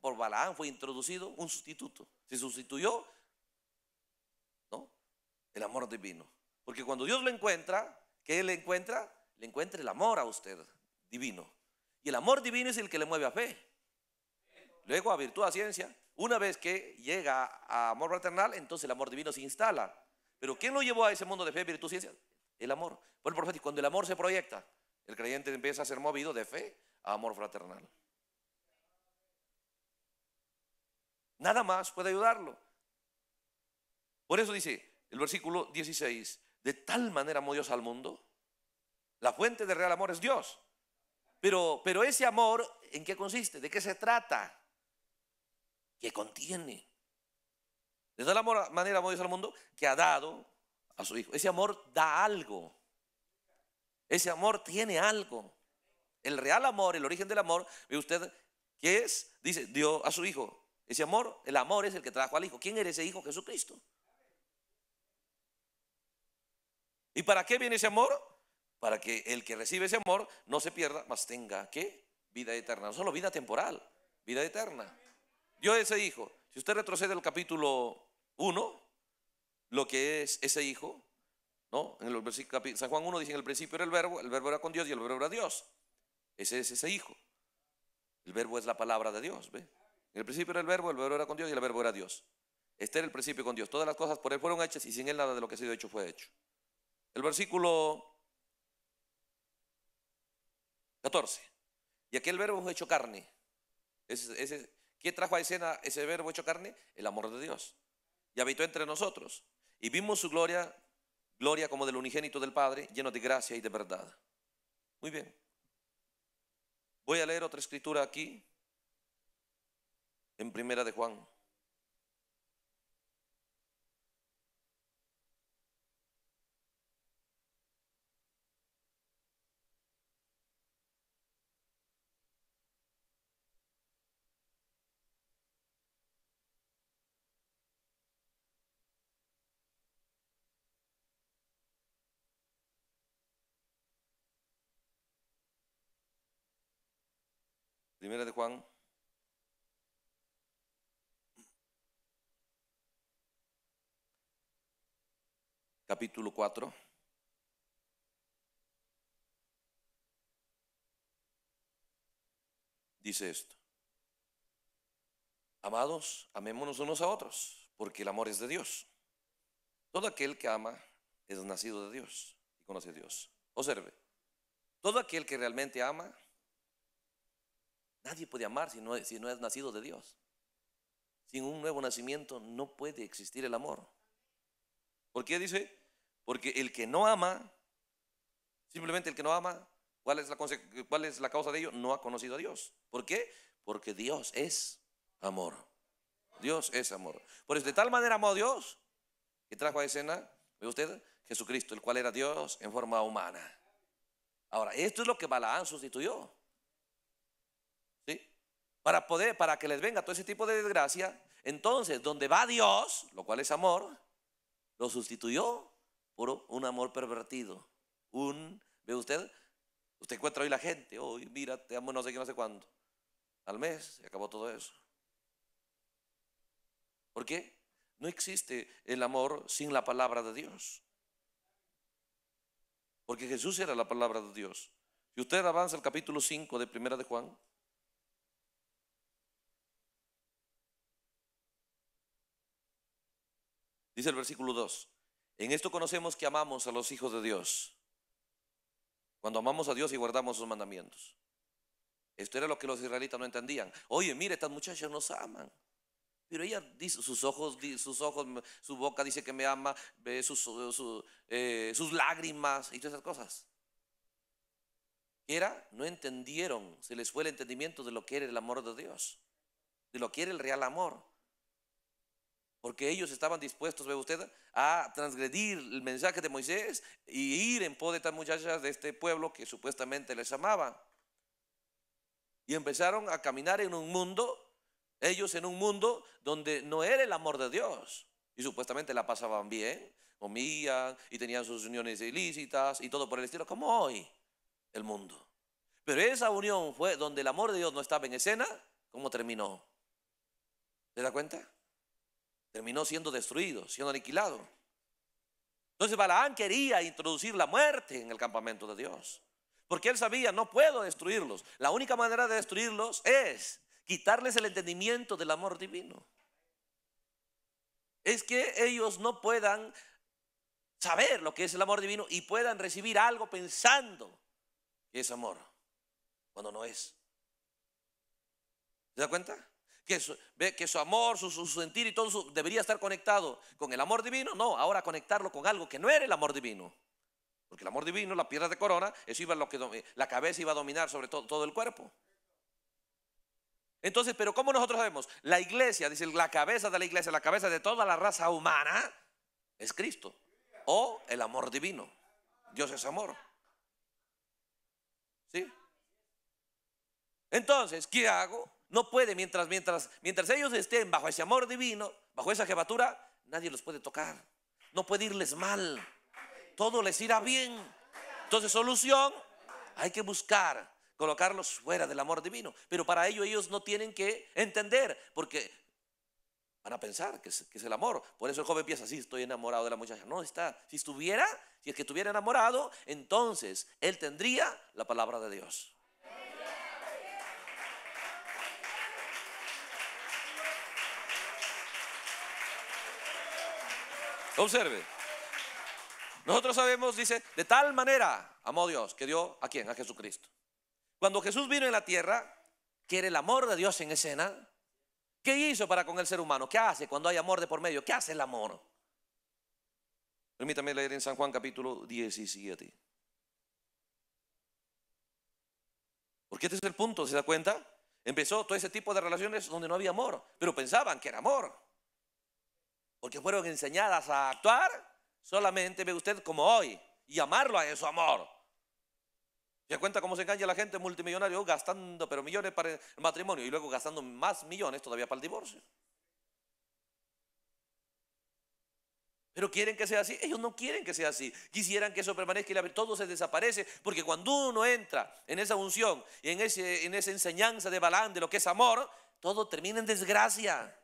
por Balaam fue introducido un sustituto. Se sustituyó, ¿no? El amor divino. Porque cuando Dios lo encuentra, ¿qué le encuentra? Le encuentra el amor a usted, divino. Y el amor divino es el que le mueve a fe. Luego a virtud, a ciencia. Una vez que llega a amor fraternal, entonces el amor divino se instala. Pero ¿quién lo llevó a ese mundo de fe, virtud, ciencia? El amor. Por el profeta, cuando el amor se proyecta, el creyente empieza a ser movido de fe a amor fraternal. Nada más puede ayudarlo. Por eso dice el versículo 16, de tal manera amó Dios al mundo. La fuente de real amor es Dios. Pero, pero ese amor, ¿en qué consiste? ¿De qué se trata? ¿Qué contiene? De tal manera amó Dios al mundo que ha dado a su Hijo. Ese amor da algo. Ese amor tiene algo. El real amor, el origen del amor, ve usted, ¿qué es? Dice, dio a su hijo. Ese amor, el amor es el que trajo al hijo. ¿Quién era ese hijo? Jesucristo. ¿Y para qué viene ese amor? Para que el que recibe ese amor no se pierda, mas tenga ¿qué? Vida eterna. No solo vida temporal, vida eterna. Dio ese hijo. Si usted retrocede al capítulo 1, lo que es ese hijo, en el San Juan 1 dice, en el principio era el verbo, el verbo era con Dios y el verbo era Dios. Ese es ese hijo. El verbo es la palabra de Dios. ¿ve? En el principio era el verbo, el verbo era con Dios y el verbo era Dios. Este era el principio con Dios. Todas las cosas por Él fueron hechas y sin Él nada de lo que ha sido hecho fue hecho. El versículo 14. Y aquel verbo fue hecho carne. Ese, ¿Qué trajo a escena ese verbo hecho carne? El amor de Dios. Y habitó entre nosotros. Y vimos su gloria Gloria como del unigénito del Padre, lleno de gracia y de verdad. Muy bien. Voy a leer otra escritura aquí, en Primera de Juan Primera de Juan. Capítulo 4. Dice esto. Amados, amémonos unos a otros, porque el amor es de Dios. Todo aquel que ama es nacido de Dios y conoce a Dios. Observe, todo aquel que realmente ama Nadie puede amar si no, si no es nacido de Dios. Sin un nuevo nacimiento no puede existir el amor. ¿Por qué dice? Porque el que no ama, simplemente el que no ama, ¿cuál es la, cuál es la causa de ello? No ha conocido a Dios. ¿Por qué? Porque Dios es amor. Dios es amor. Por eso de tal manera amó a Dios que trajo a escena, ve usted, Jesucristo, el cual era Dios en forma humana. Ahora, esto es lo que Balaán sustituyó para poder, para que les venga todo ese tipo de desgracia. Entonces, donde va Dios, lo cual es amor, lo sustituyó por un amor pervertido. Un, ve usted, usted encuentra hoy la gente, hoy mira, te amo no sé qué, no sé cuándo. Al mes se acabó todo eso. ¿Por qué? No existe el amor sin la palabra de Dios. Porque Jesús era la palabra de Dios. Si usted avanza al capítulo 5 de Primera de Juan, Dice el versículo 2, en esto conocemos que amamos a los hijos de Dios, cuando amamos a Dios y guardamos sus mandamientos. Esto era lo que los israelitas no entendían. Oye, mire, estas muchachas nos aman. Pero ella dice, sus ojos, sus ojos, su boca dice que me ama, sus, sus, eh, sus lágrimas y todas esas cosas. ¿Qué era? No entendieron, se les fue el entendimiento de lo que era el amor de Dios, de lo que era el real amor porque ellos estaban dispuestos, ve usted, a transgredir el mensaje de Moisés y ir en pos de estas muchachas de este pueblo que supuestamente les amaba Y empezaron a caminar en un mundo, ellos en un mundo donde no era el amor de Dios. Y supuestamente la pasaban bien, comían y tenían sus uniones ilícitas y todo por el estilo, como hoy el mundo. Pero esa unión fue donde el amor de Dios no estaba en escena, ¿cómo terminó? ¿Se da cuenta? terminó siendo destruido, siendo aniquilado. Entonces Balaán quería introducir la muerte en el campamento de Dios. Porque él sabía, no puedo destruirlos. La única manera de destruirlos es quitarles el entendimiento del amor divino. Es que ellos no puedan saber lo que es el amor divino y puedan recibir algo pensando que es amor, cuando no es. ¿Se da cuenta? que su, amor, su, sentir y todo su, debería estar conectado con el amor divino. No, ahora conectarlo con algo que no era el amor divino. Porque el amor divino, la piedra de corona, eso iba lo que eh, la cabeza iba a dominar sobre todo, todo el cuerpo. Entonces, pero ¿cómo nosotros sabemos? La iglesia, dice la cabeza de la iglesia, la cabeza de toda la raza humana es Cristo o el amor divino. Dios es amor. ¿Sí? Entonces, ¿qué hago? No puede, mientras, mientras, mientras ellos estén bajo ese amor divino, bajo esa jebatura nadie los puede tocar. No puede irles mal. Todo les irá bien. Entonces, solución, hay que buscar colocarlos fuera del amor divino. Pero para ello ellos no tienen que entender, porque van a pensar que es, el amor. Por eso el joven piensa, sí, estoy enamorado de la muchacha. No, está, si estuviera, si es que estuviera enamorado, entonces él tendría la palabra de Dios. Observe. Nosotros sabemos, dice, de tal manera amó Dios que dio a quién? A Jesucristo. Cuando Jesús vino en la tierra, quiere era el amor de Dios en escena, ¿qué hizo para con el ser humano? ¿Qué hace cuando hay amor de por medio? ¿Qué hace el amor? Permítame leer en San Juan capítulo 17. Porque este es el punto, ¿se da cuenta? Empezó todo ese tipo de relaciones donde no había amor, pero pensaban que era amor porque fueron enseñadas a actuar, solamente ve usted como hoy y amarlo a eso amor. ¿Se cuenta cómo se engaña la gente multimillonario gastando pero millones para el matrimonio y luego gastando más millones todavía para el divorcio? Pero quieren que sea así. Ellos no quieren que sea así. Quisieran que eso permanezca y todo se desaparece. Porque cuando uno entra en esa unción y en, ese, en esa enseñanza de Balán de lo que es amor, todo termina en desgracia.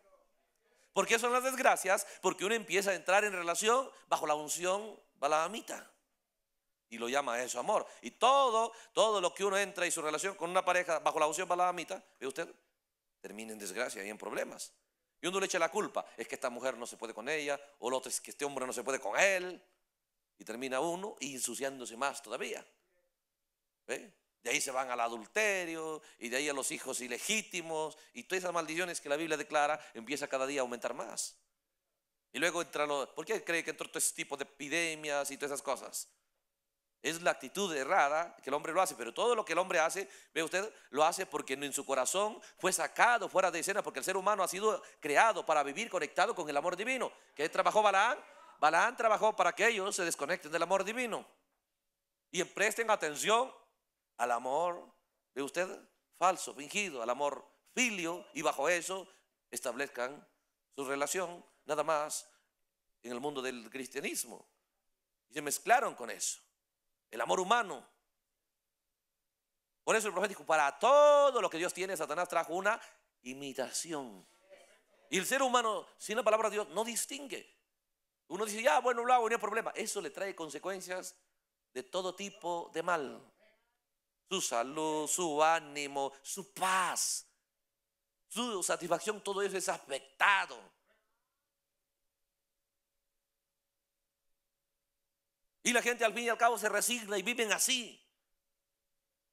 ¿Por qué son las desgracias? Porque uno empieza a entrar en relación bajo la unción baladamita. Y lo llama eso amor. Y todo, todo lo que uno entra en su relación con una pareja bajo la unción baladamita, ve usted, termina en desgracia y en problemas. Y uno le echa la culpa. Es que esta mujer no se puede con ella, o lo otro es que este hombre no se puede con él. Y termina uno ensuciándose más todavía. ¿Ve? De ahí se van al adulterio y de ahí a los hijos ilegítimos y todas esas maldiciones que la Biblia declara empieza cada día a aumentar más. Y luego entra lo, ¿por qué cree que entró todo ese tipo de epidemias y todas esas cosas? Es la actitud errada que el hombre lo hace, pero todo lo que el hombre hace, ve usted, lo hace porque en su corazón fue sacado fuera de escena, porque el ser humano ha sido creado para vivir conectado con el amor divino. ¿Qué trabajó Balaán? Balaán trabajó para que ellos se desconecten del amor divino. Y presten atención al amor, de usted? Falso, fingido, al amor filio, y bajo eso establezcan su relación, nada más en el mundo del cristianismo. Y se mezclaron con eso, el amor humano. Por eso el profeta para todo lo que Dios tiene, Satanás trajo una imitación. Y el ser humano, sin la palabra de Dios, no distingue. Uno dice, ya, bueno, lo hago, no hay problema. Eso le trae consecuencias de todo tipo de mal su salud, su ánimo, su paz, su satisfacción, todo eso es afectado. Y la gente al fin y al cabo se resigna y viven así.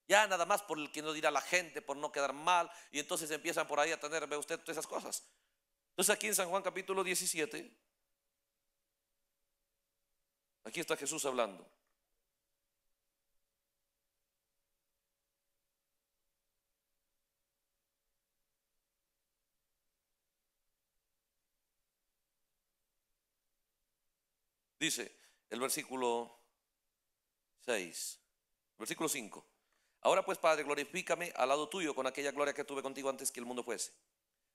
Ya nada más por el que no dirá la gente, por no quedar mal. Y entonces empiezan por ahí a tener, ve usted, todas esas cosas. Entonces aquí en San Juan capítulo 17, aquí está Jesús hablando. Dice el versículo 6, versículo 5. Ahora pues, Padre, glorifícame al lado tuyo con aquella gloria que tuve contigo antes que el mundo fuese.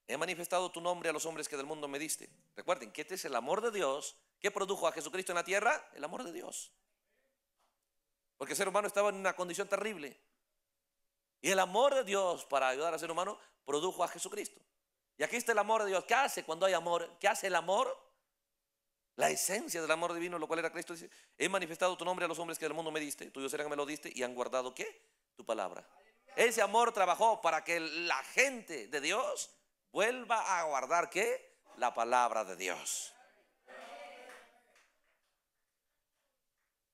He manifestado tu nombre a los hombres que del mundo me diste. Recuerden que este es el amor de Dios. que produjo a Jesucristo en la tierra? El amor de Dios. Porque el ser humano estaba en una condición terrible. Y el amor de Dios para ayudar al ser humano produjo a Jesucristo. Y aquí está el amor de Dios. ¿Qué hace cuando hay amor? ¿Qué hace el amor? La esencia del amor divino, lo cual era Cristo, dice, he manifestado tu nombre a los hombres que del mundo me diste, tuyos eran que me lo diste y han guardado qué? Tu palabra. Ese amor trabajó para que la gente de Dios vuelva a guardar qué? La palabra de Dios.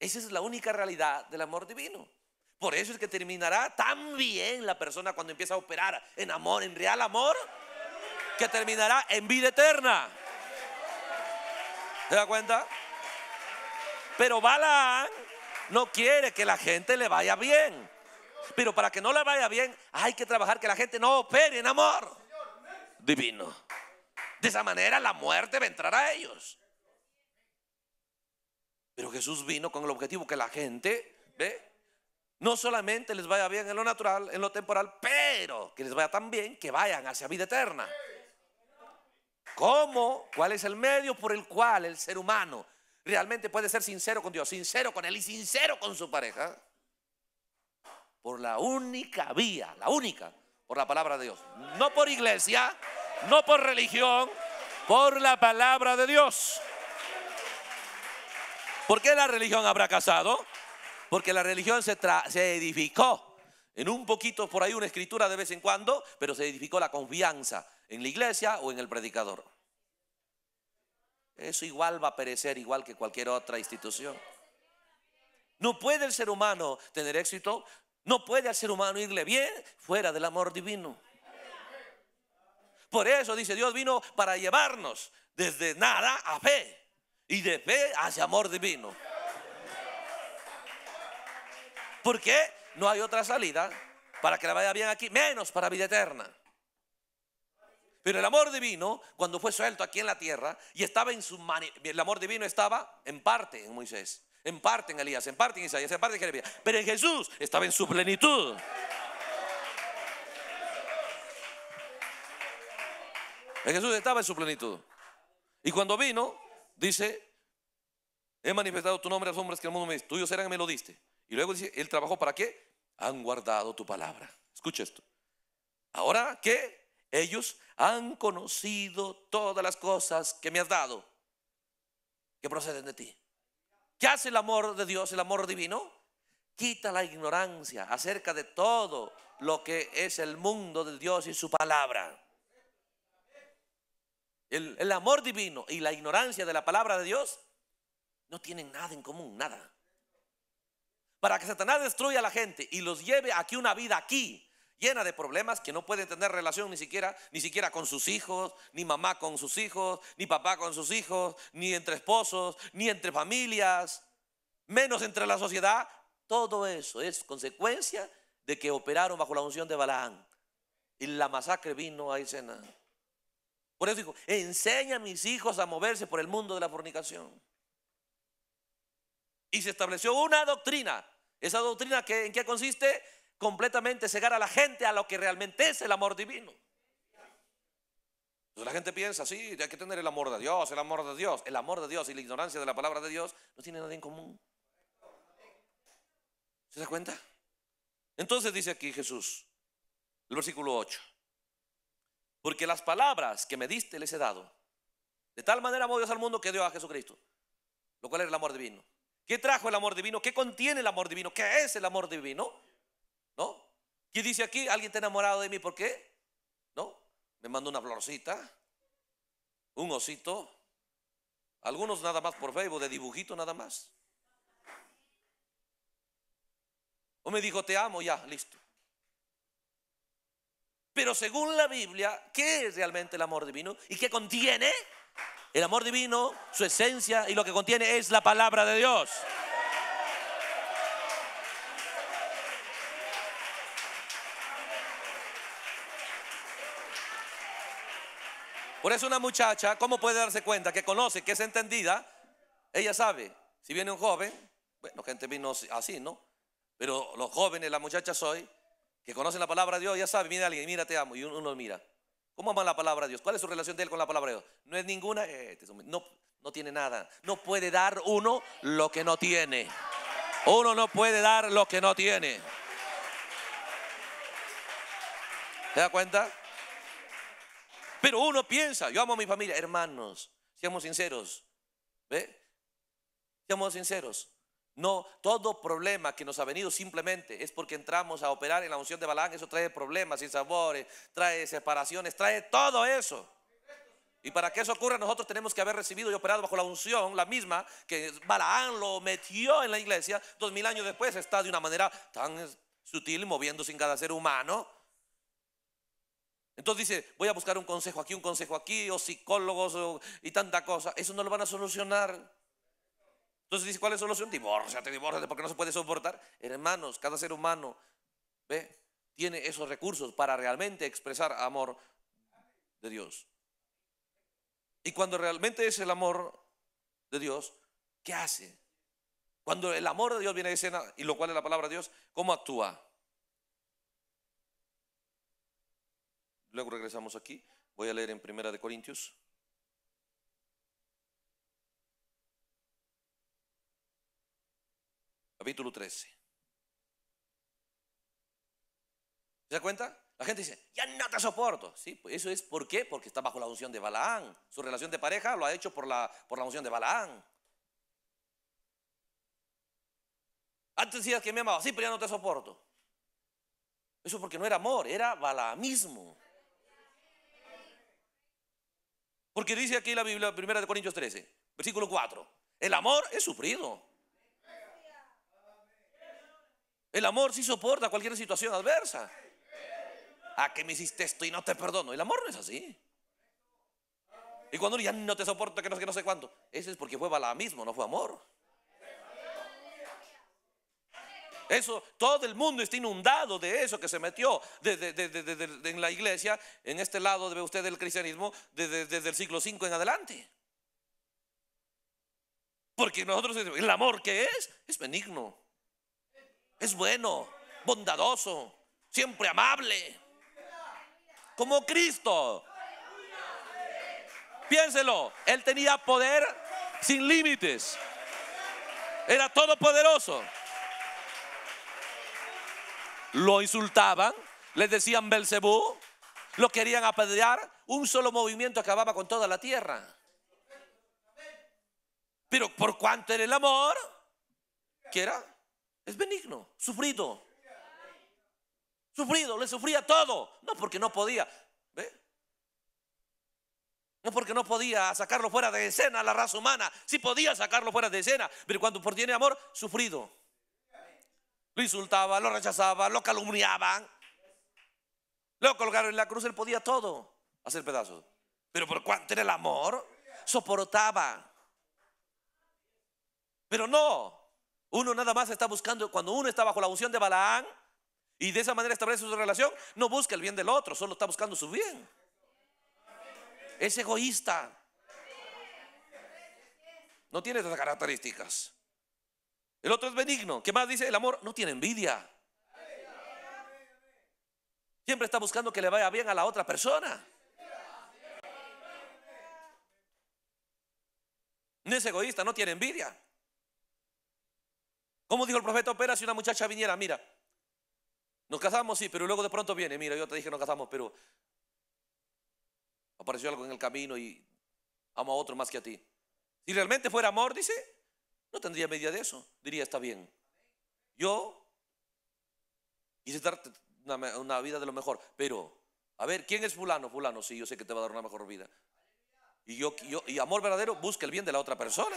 Esa es la única realidad del amor divino. Por eso es que terminará tan bien la persona cuando empieza a operar en amor, en real amor, que terminará en vida eterna. ¿Se da cuenta? Pero Balaán no quiere que la gente le vaya bien. Pero para que no le vaya bien, hay que trabajar que la gente no opere en amor divino. De esa manera la muerte entrar a ellos. Pero Jesús vino con el objetivo que la gente, ¿ve? No solamente les vaya bien en lo natural, en lo temporal, pero que les vaya tan bien que vayan hacia vida eterna. ¿Cómo? ¿Cuál es el medio por el cual el ser humano realmente puede ser sincero con Dios, sincero con Él y sincero con su pareja? Por la única vía, la única, por la palabra de Dios. No por iglesia, no por religión, por la palabra de Dios. ¿Por qué la religión habrá casado? Porque la religión se, se edificó en un poquito por ahí una escritura de vez en cuando, pero se edificó la confianza ¿En la iglesia o en el predicador? Eso igual va a perecer igual que cualquier otra institución. No puede el ser humano tener éxito, no puede el ser humano irle bien fuera del amor divino. Por eso dice Dios vino para llevarnos desde nada a fe y de fe hacia amor divino. Porque no hay otra salida para que la vaya bien aquí, menos para vida eterna. Pero el amor divino, cuando fue suelto aquí en la tierra y estaba en su el amor divino estaba en parte en Moisés, en parte en Elías, en parte en Isaías, en parte en Jeremías, pero en Jesús estaba en su plenitud. En Jesús estaba en su plenitud. Y cuando vino, dice, he manifestado tu nombre a los hombres que el mundo me dice, tuyos eran y me lo diste. Y luego dice, el trabajó para qué? Han guardado tu palabra. Escucha esto. Ahora, ¿qué? Ellos han conocido todas las cosas que me has dado, que proceden de ti. ¿Qué hace el amor de Dios, el amor divino? Quita la ignorancia acerca de todo lo que es el mundo de Dios y su palabra. El, amor divino y la ignorancia de la palabra de Dios no tienen nada en común, nada. Para que Satanás destruya a la gente y los lleve aquí una vida aquí, llena de problemas que no puede tener relación ni siquiera, ni siquiera con sus hijos, ni mamá con sus hijos, ni papá con sus hijos, ni entre esposos, ni entre familias, menos entre la sociedad. Todo eso es consecuencia de que operaron bajo la unción de Balaán. Y la masacre vino a escena. Por eso dijo, enseña a mis hijos a moverse por el mundo de la fornicación. Y se estableció una doctrina. Esa doctrina que, en qué consiste? completamente cegar a la gente a lo que realmente es el amor divino. Entonces la gente piensa, sí, hay que tener el amor de Dios, el amor de Dios. El amor de Dios y la ignorancia de la palabra de Dios no tienen nada en común. ¿Se da cuenta? Entonces dice aquí Jesús, el versículo 8, porque las palabras que me diste les he dado. De tal manera amó Dios al mundo que dio a Jesucristo, lo cual es el amor divino. ¿Qué trajo el amor divino? ¿Qué contiene el amor divino? ¿Qué es el amor divino? ¿No? ¿Quién dice aquí? ¿Alguien está enamorado de mí? ¿Por qué? ¿No? Me manda una florcita, un osito, algunos nada más por Facebook, de dibujito nada más. O me dijo, te amo, ya, listo. Pero según la Biblia, ¿qué es realmente el amor divino? ¿Y qué contiene? El amor divino, su esencia y lo que contiene es la palabra de Dios. Por eso una muchacha, ¿cómo puede darse cuenta que conoce, que es entendida? Ella sabe, si viene un joven, bueno, gente vino así, ¿no? Pero los jóvenes, la muchacha hoy, que conocen la palabra de Dios, ya sabe mira a alguien, mira, te amo, y uno mira. ¿Cómo ama la palabra de Dios? ¿Cuál es su relación de él con la palabra de Dios? No es ninguna, eh, este no, no tiene nada. No puede dar uno lo que no tiene. Uno no puede dar lo que no tiene. ¿Se da cuenta? Pero uno piensa, yo amo a mi familia, hermanos, seamos sinceros, ¿ve? Seamos sinceros. No, todo problema que nos ha venido simplemente es porque entramos a operar en la unción de Balán, eso trae problemas sin sabores, trae separaciones, trae todo eso. Y para que eso ocurra, nosotros tenemos que haber recibido y operado bajo la unción, la misma que Balaán lo metió en la iglesia, dos mil años después está de una manera tan sutil, moviéndose en cada ser humano, entonces dice, voy a buscar un consejo aquí, un consejo aquí, o psicólogos y tanta cosa. Eso no lo van a solucionar. Entonces dice, ¿cuál es la solución? Divórciate, divórciate, porque no se puede soportar. Hermanos, cada ser humano tiene esos recursos para realmente expresar amor de Dios. Y cuando realmente es el amor de Dios, ¿qué hace? Cuando el amor de Dios viene a escena, y lo cual es la palabra de Dios, ¿cómo actúa? Luego regresamos aquí. Voy a leer en Primera de Corintios. Capítulo 13. ¿Se da cuenta? La gente dice, ya no te soporto. Sí, pues, eso es por qué, porque está bajo la unción de Balaam Su relación de pareja lo ha hecho por la, por la unción de Balaán. Antes decías que me amaba, sí, pero ya no te soporto. Eso porque no era amor, era balaamismo. Porque dice aquí la Biblia, 1 Corintios 13, versículo 4, el amor es sufrido. El amor sí soporta cualquier situación adversa. a que me hiciste esto y no te perdono. El amor no es así. Y cuando ya no te soporta, que no sé, que no sé cuánto. Ese es porque fue bala mismo, no fue amor. Eso, todo el mundo está inundado de eso que se metió de, en la iglesia, en este lado de usted del cristianismo, desde el siglo V en adelante. Porque nosotros, el amor que es, es benigno, es bueno, bondadoso, siempre amable, como Cristo. Piénselo, Él tenía poder sin límites, era todopoderoso lo insultaban, les decían Belcebú, lo querían apedrear, un solo movimiento acababa con toda la tierra. Pero por cuanto era el amor, que era, es benigno, sufrido. Sufrido, le sufría todo. No porque no podía, ¿ve? No porque no podía sacarlo fuera de escena la raza humana. si podía sacarlo fuera de escena, pero cuando tiene amor, sufrido. Lo insultaba, lo rechazaba, lo calumniaban. Lo colgaron en la cruz, él podía todo hacer pedazos. Pero por cuanto era el amor, soportaba. Pero no, uno nada más está buscando, cuando uno está bajo la unción de Balaán y de esa manera establece su relación, no busca el bien del otro, solo está buscando su bien. Es egoísta. No tiene esas características. El otro es benigno. ¿Qué más dice? El amor no tiene envidia. Siempre está buscando que le vaya bien a la otra persona. No es egoísta, no tiene envidia. Como dijo el profeta Opera si una muchacha viniera? Mira, nos casamos, sí, pero luego de pronto viene. Mira, yo te dije nos casamos, pero apareció algo en el camino y amo a otro más que a ti. Si realmente fuera amor, dice, no tendría media de eso. Diría, está bien. Yo quise darte una, vida de lo mejor, pero, a ver, ¿quién es fulano? Fulano, sí, yo sé que te va a dar una mejor vida. Y, yo, yo y amor verdadero busca el bien de la otra persona.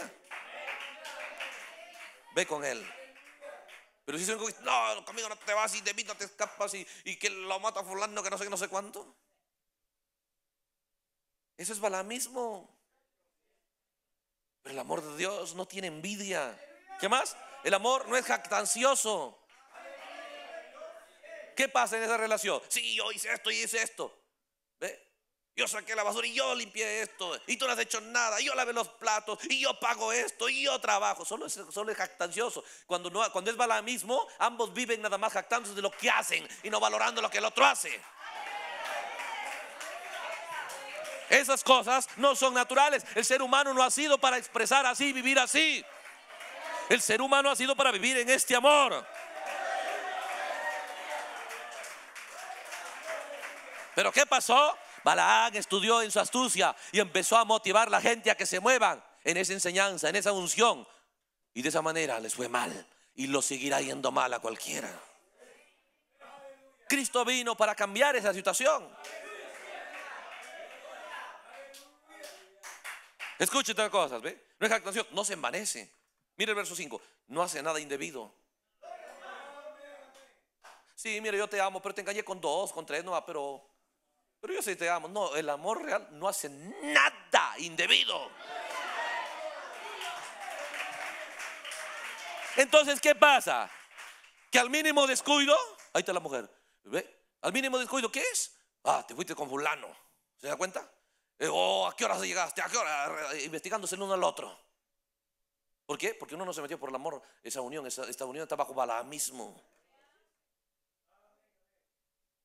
Ve con él. Pero si son no, conmigo no te vas y de mí no te escapas y, que lo mata fulano que no sé que no sé cuánto. Eso es balamismo. Pero el amor de Dios no tiene envidia. ¿Qué más? El amor no es jactancioso. ¿Qué pasa en esa relación? si yo hice esto y hice esto. ¿Ve? Yo saqué la basura y yo limpié esto. Y tú no has hecho nada. yo lavé los platos. Y yo pago esto. Y yo trabajo. Solo es, solo jactancioso. Cuando, no, cuando es la mismo, ambos viven nada más jactándose de lo que hacen y no valorando lo que el otro hace. Esas cosas no son naturales. El ser humano no ha sido para expresar así, vivir así. El ser humano ha sido para vivir en este amor. Pero ¿qué pasó? Balaán estudió en su astucia y empezó a motivar a la gente a que se muevan en esa enseñanza, en esa unción. Y de esa manera les fue mal y lo seguirá yendo mal a cualquiera. Cristo vino para cambiar esa situación. Escuche estas cosas, ¿ve? No es actuación, no se envanece. Mire el verso 5, no hace nada indebido. Sí, mire, yo te amo, pero te engañé con dos, con tres, no, pero, pero yo sí te amo. No, el amor real no hace nada indebido. Entonces, ¿qué pasa? Que al mínimo descuido, ahí está la mujer, ¿ve? Al mínimo descuido, ¿qué es? Ah, te fuiste con fulano. ¿Se da cuenta? Eh, oh, ¿a qué hora llegaste? ¿A qué hora? Investigándose el uno al otro. ¿Por qué? Porque uno no se metió por el amor. Esa unión, esa, esta unión está bajo mismo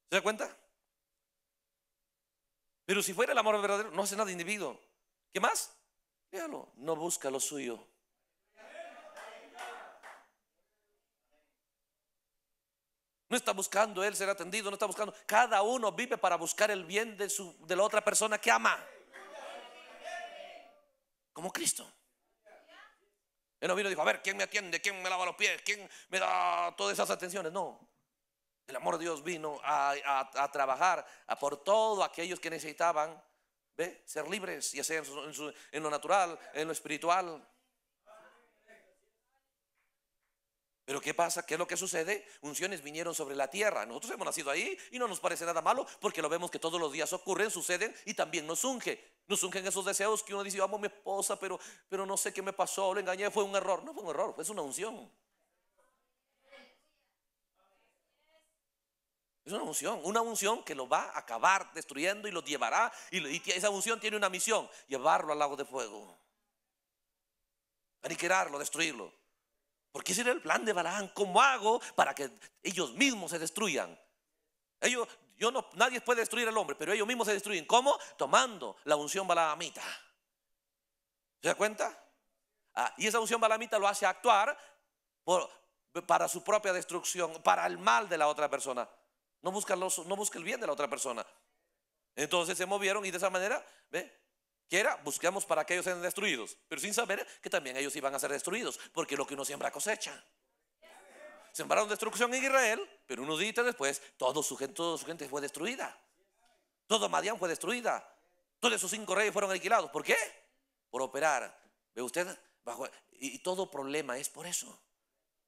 ¿Se da cuenta? Pero si fuera el amor verdadero, no hace nada individuo. ¿Qué más? no busca lo suyo. No está buscando él ser atendido, no está buscando. Cada uno vive para buscar el bien de, su, de la otra persona que ama. Como Cristo. Él no vino y dijo, a ver, ¿quién me atiende? ¿Quién me lava los pies? ¿Quién me da todas esas atenciones? No. El amor de Dios vino a, trabajar a por todos aquellos que necesitaban ser libres, ya sea en lo natural, en lo espiritual. Pero ¿qué pasa? ¿Qué es lo que sucede? Unciones vinieron sobre la tierra. Nosotros hemos nacido ahí y no nos parece nada malo porque lo vemos que todos los días ocurren, suceden y también nos unge. Nos ungen esos deseos que uno dice, vamos mi esposa, pero, pero no sé qué me pasó, lo engañé, fue un error. No fue un error, fue una unción. Es una unción, una unción que lo va a acabar destruyendo y lo llevará. Y, y esa unción tiene una misión, llevarlo al lago de fuego. Aniquilarlo, destruirlo. Porque ese era el plan de Balaam. ¿Cómo hago para que ellos mismos se destruyan? Ellos, yo no, nadie puede destruir al hombre, pero ellos mismos se destruyen. ¿Cómo? Tomando la unción balaamita. ¿Se da cuenta? Ah, y esa unción balamita lo hace actuar para su propia destrucción, para el mal de la otra persona. No busca, no busca el bien de la otra persona. Entonces se movieron y de esa manera, ¿ve? Quiera buscamos para que ellos sean destruidos, pero sin saber que también ellos iban a ser destruidos, porque lo que uno siembra cosecha. Sembraron destrucción en Israel, pero unos días después todo su, gente, toda su gente fue destruida. Todo Madián fue destruida. Todos esos cinco reyes fueron aniquilados. ¿Por qué? Por operar. ¿Ve usted? Bajo, y todo problema es por eso.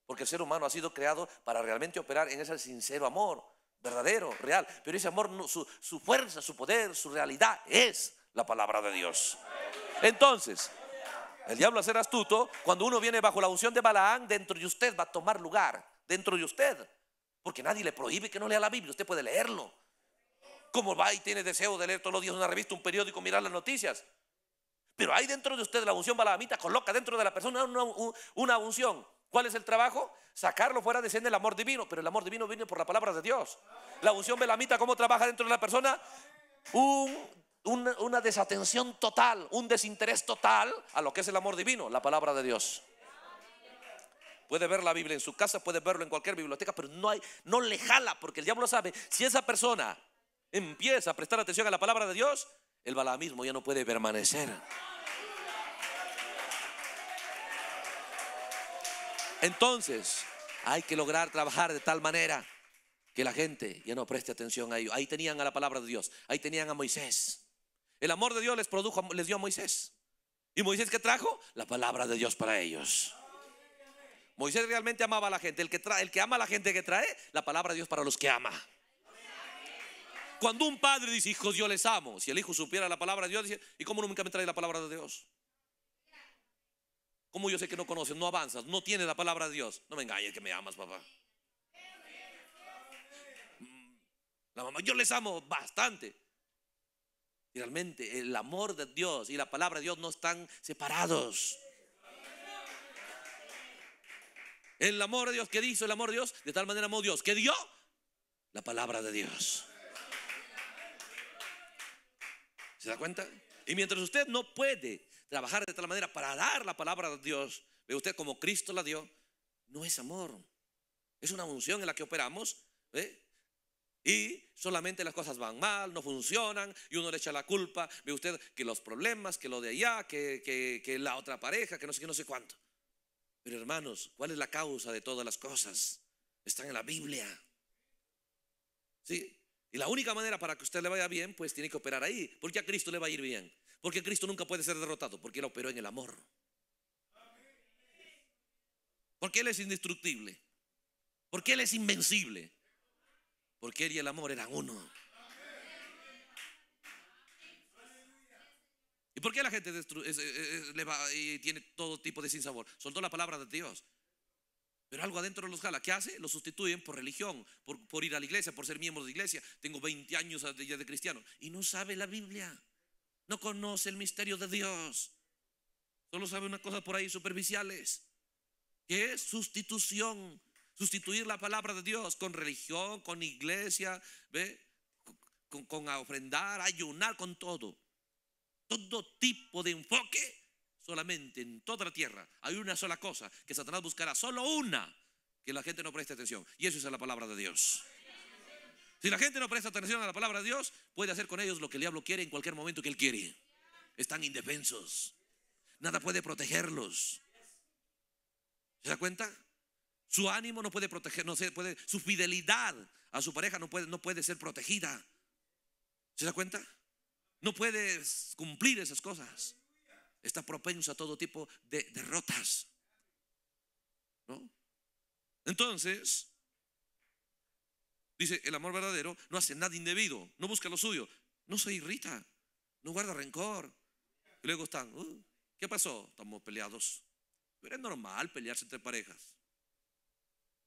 Porque el ser humano ha sido creado para realmente operar en ese sincero amor, verdadero, real. Pero ese amor, su, su fuerza, su poder, su realidad es la palabra de Dios. Entonces, el diablo a ser astuto, cuando uno viene bajo la unción de Balaam dentro de usted va a tomar lugar, dentro de usted, porque nadie le prohíbe que no lea la Biblia, usted puede leerlo. Como va y tiene deseo de leer todos los días una revista, un periódico, mirar las noticias? Pero hay dentro de usted la unción balaamita, coloca dentro de la persona una, unción. ¿Cuál es el trabajo? Sacarlo fuera de el amor divino, pero el amor divino viene por la palabra de Dios. La unción Balaamita ¿cómo trabaja dentro de la persona? Un una, desatención total, un desinterés total a lo que es el amor divino, la palabra de Dios. Puede ver la Biblia en su casa, puede verlo en cualquier biblioteca, pero no, hay, no le jala, porque el diablo sabe, si esa persona empieza a prestar atención a la palabra de Dios, el balamismo ya no puede permanecer. Entonces, hay que lograr trabajar de tal manera que la gente ya no preste atención a ello. Ahí tenían a la palabra de Dios, ahí tenían a Moisés. El amor de Dios les produjo, les dio a Moisés. ¿Y Moisés qué trajo? La palabra de Dios para ellos. Moisés realmente amaba a la gente. El que, trae, el que ama a la gente que trae, la palabra de Dios para los que ama. Cuando un padre dice, hijos, yo les amo. Si el hijo supiera la palabra de Dios, dice, ¿y cómo nunca me trae la palabra de Dios? ¿Cómo yo sé que no conoces, no avanzas, no tienes la palabra de Dios? No me engañes que me amas, papá. Mm, la mamá, yo les amo bastante. Realmente el amor de Dios y la palabra de Dios no están separados. El amor de Dios, que hizo el amor de Dios? De tal manera amó Dios, que dio la palabra de Dios. ¿Se da cuenta? Y mientras usted no puede trabajar de tal manera para dar la palabra de Dios, ve usted como Cristo la dio, no es amor. Es una unción en la que operamos, ¿ve? ¿eh? Y solamente las cosas van mal, no funcionan, y uno le echa la culpa, ve usted que los problemas, que lo de allá, que, la otra pareja, que no sé qué, no sé cuánto. Pero hermanos, ¿cuál es la causa de todas las cosas? Están en la Biblia. ¿Sí? Y la única manera para que usted le vaya bien, pues tiene que operar ahí, porque a Cristo le va a ir bien. Porque Cristo nunca puede ser derrotado, porque Él operó en el amor. Porque Él es indestructible. Porque Él es invencible. Porque él y el amor eran uno. ¿Y por qué la gente le va y tiene todo tipo de sinsabor? Soltó la palabra de Dios. Pero algo adentro los jala. ¿Qué hace? Los sustituyen por religión, por, ir a la iglesia, por ser miembro de iglesia. Tengo 20 años ya de cristiano. Y no sabe la Biblia. No conoce el misterio de Dios. Solo sabe una cosa por ahí, superficiales. Que es sustitución Sustituir la palabra de Dios con religión, con iglesia, ¿ve? Con, con ofrendar, ayunar, con todo. Todo tipo de enfoque solamente en toda la tierra hay una sola cosa que Satanás buscará, solo una que la gente no preste atención. Y eso es la palabra de Dios. Si la gente no presta atención a la palabra de Dios, puede hacer con ellos lo que el diablo quiere en cualquier momento que él quiere. Están indefensos. Nada puede protegerlos. ¿Se da cuenta? Su ánimo no puede proteger, no se puede, su fidelidad a su pareja no puede, no puede ser protegida. ¿Se da cuenta? No puede cumplir esas cosas. Está propenso a todo tipo de derrotas. ¿No? Entonces, dice, el amor verdadero no hace nada indebido, no busca lo suyo, no se irrita, no guarda rencor. luego están, uh, ¿qué pasó? Estamos peleados. Pero es normal pelearse entre parejas.